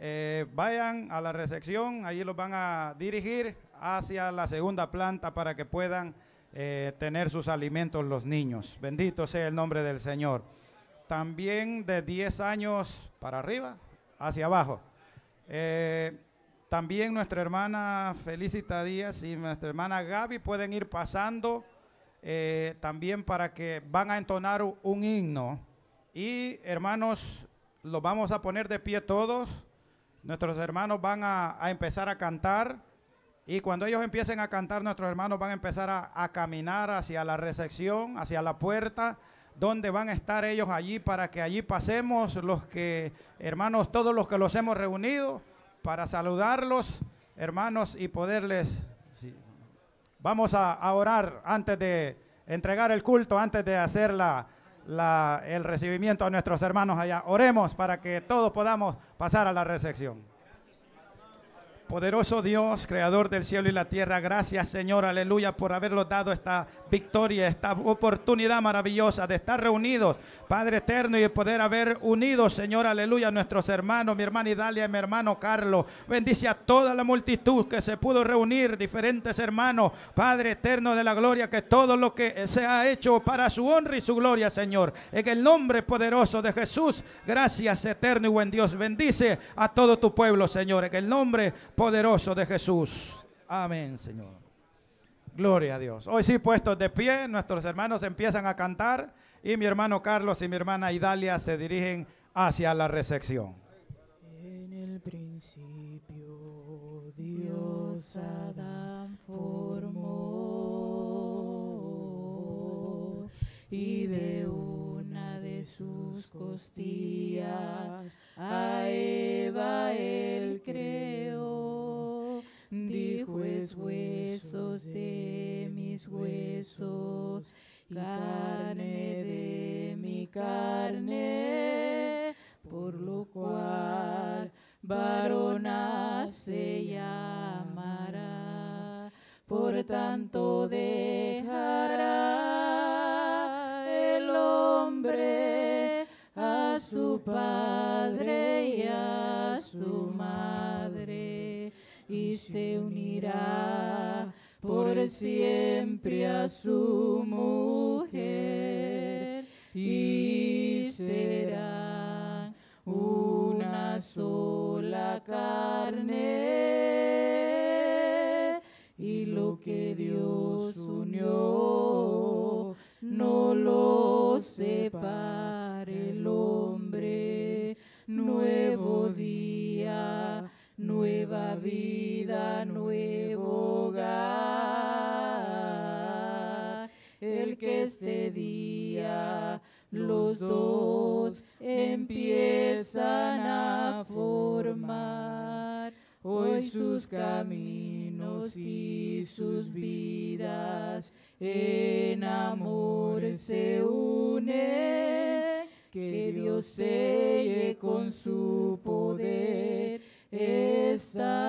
Eh, vayan a la recepción, allí los van a dirigir hacia la segunda planta para que puedan eh, tener sus alimentos los niños. Bendito sea el nombre del Señor. También de 10 años para arriba, hacia abajo. Eh, también nuestra hermana Felicita Díaz y nuestra hermana Gaby pueden ir pasando también para que van a entonar un himno. Y hermanos, los vamos a poner de pie todos. Nuestros hermanos van a, empezar a cantar y cuando ellos empiecen a cantar, nuestros hermanos van a empezar a, caminar hacia la recepción, hacia la puerta, donde van a estar ellos allí para que allí pasemos los que, hermanos, todos los que los hemos reunido, para saludarlos, hermanos, y poderles... Vamos a, a orar antes de entregar el culto, antes de hacer la el recibimiento a nuestros hermanos allá. Oremos para que todos podamos pasar a la recepción. Poderoso Dios, creador del cielo y la tierra, gracias Señor, aleluya, por habernos dado esta victoria, esta oportunidad maravillosa de estar reunidos, Padre eterno, y poder haber unido, Señor, aleluya, a nuestros hermanos, mi hermana Idalia y mi hermano Carlos. Bendice a toda la multitud que se pudo reunir, diferentes hermanos, Padre eterno de la gloria, que todo lo que se ha hecho para su honra y su gloria, Señor, en el nombre poderoso de Jesús, gracias eterno y buen Dios, bendice a todo tu pueblo, Señor, en el nombre poderoso de Jesús. Amén, Señor. Gloria a Dios. Hoy sí, puestos de pie, nuestros hermanos empiezan a cantar y mi hermano Carlos y mi hermana Idalia se dirigen hacia la recepción. En el principio Dios Adán y de sus costillas, a Eva él creó, dijo es huesos de mis huesos, carne de mi carne, por lo cual varona se llamará, por tanto dejará el hombre a su padre y a su madre, y se unirá por siempre a su mujer, y será una sola carne, y lo que Dios unió, no nuevo día, nueva vida, nuevo hogar. El que este día los dos empiezan a formar hoy sus caminos y sus vidas en amor se unen que Dios selle con su poder esta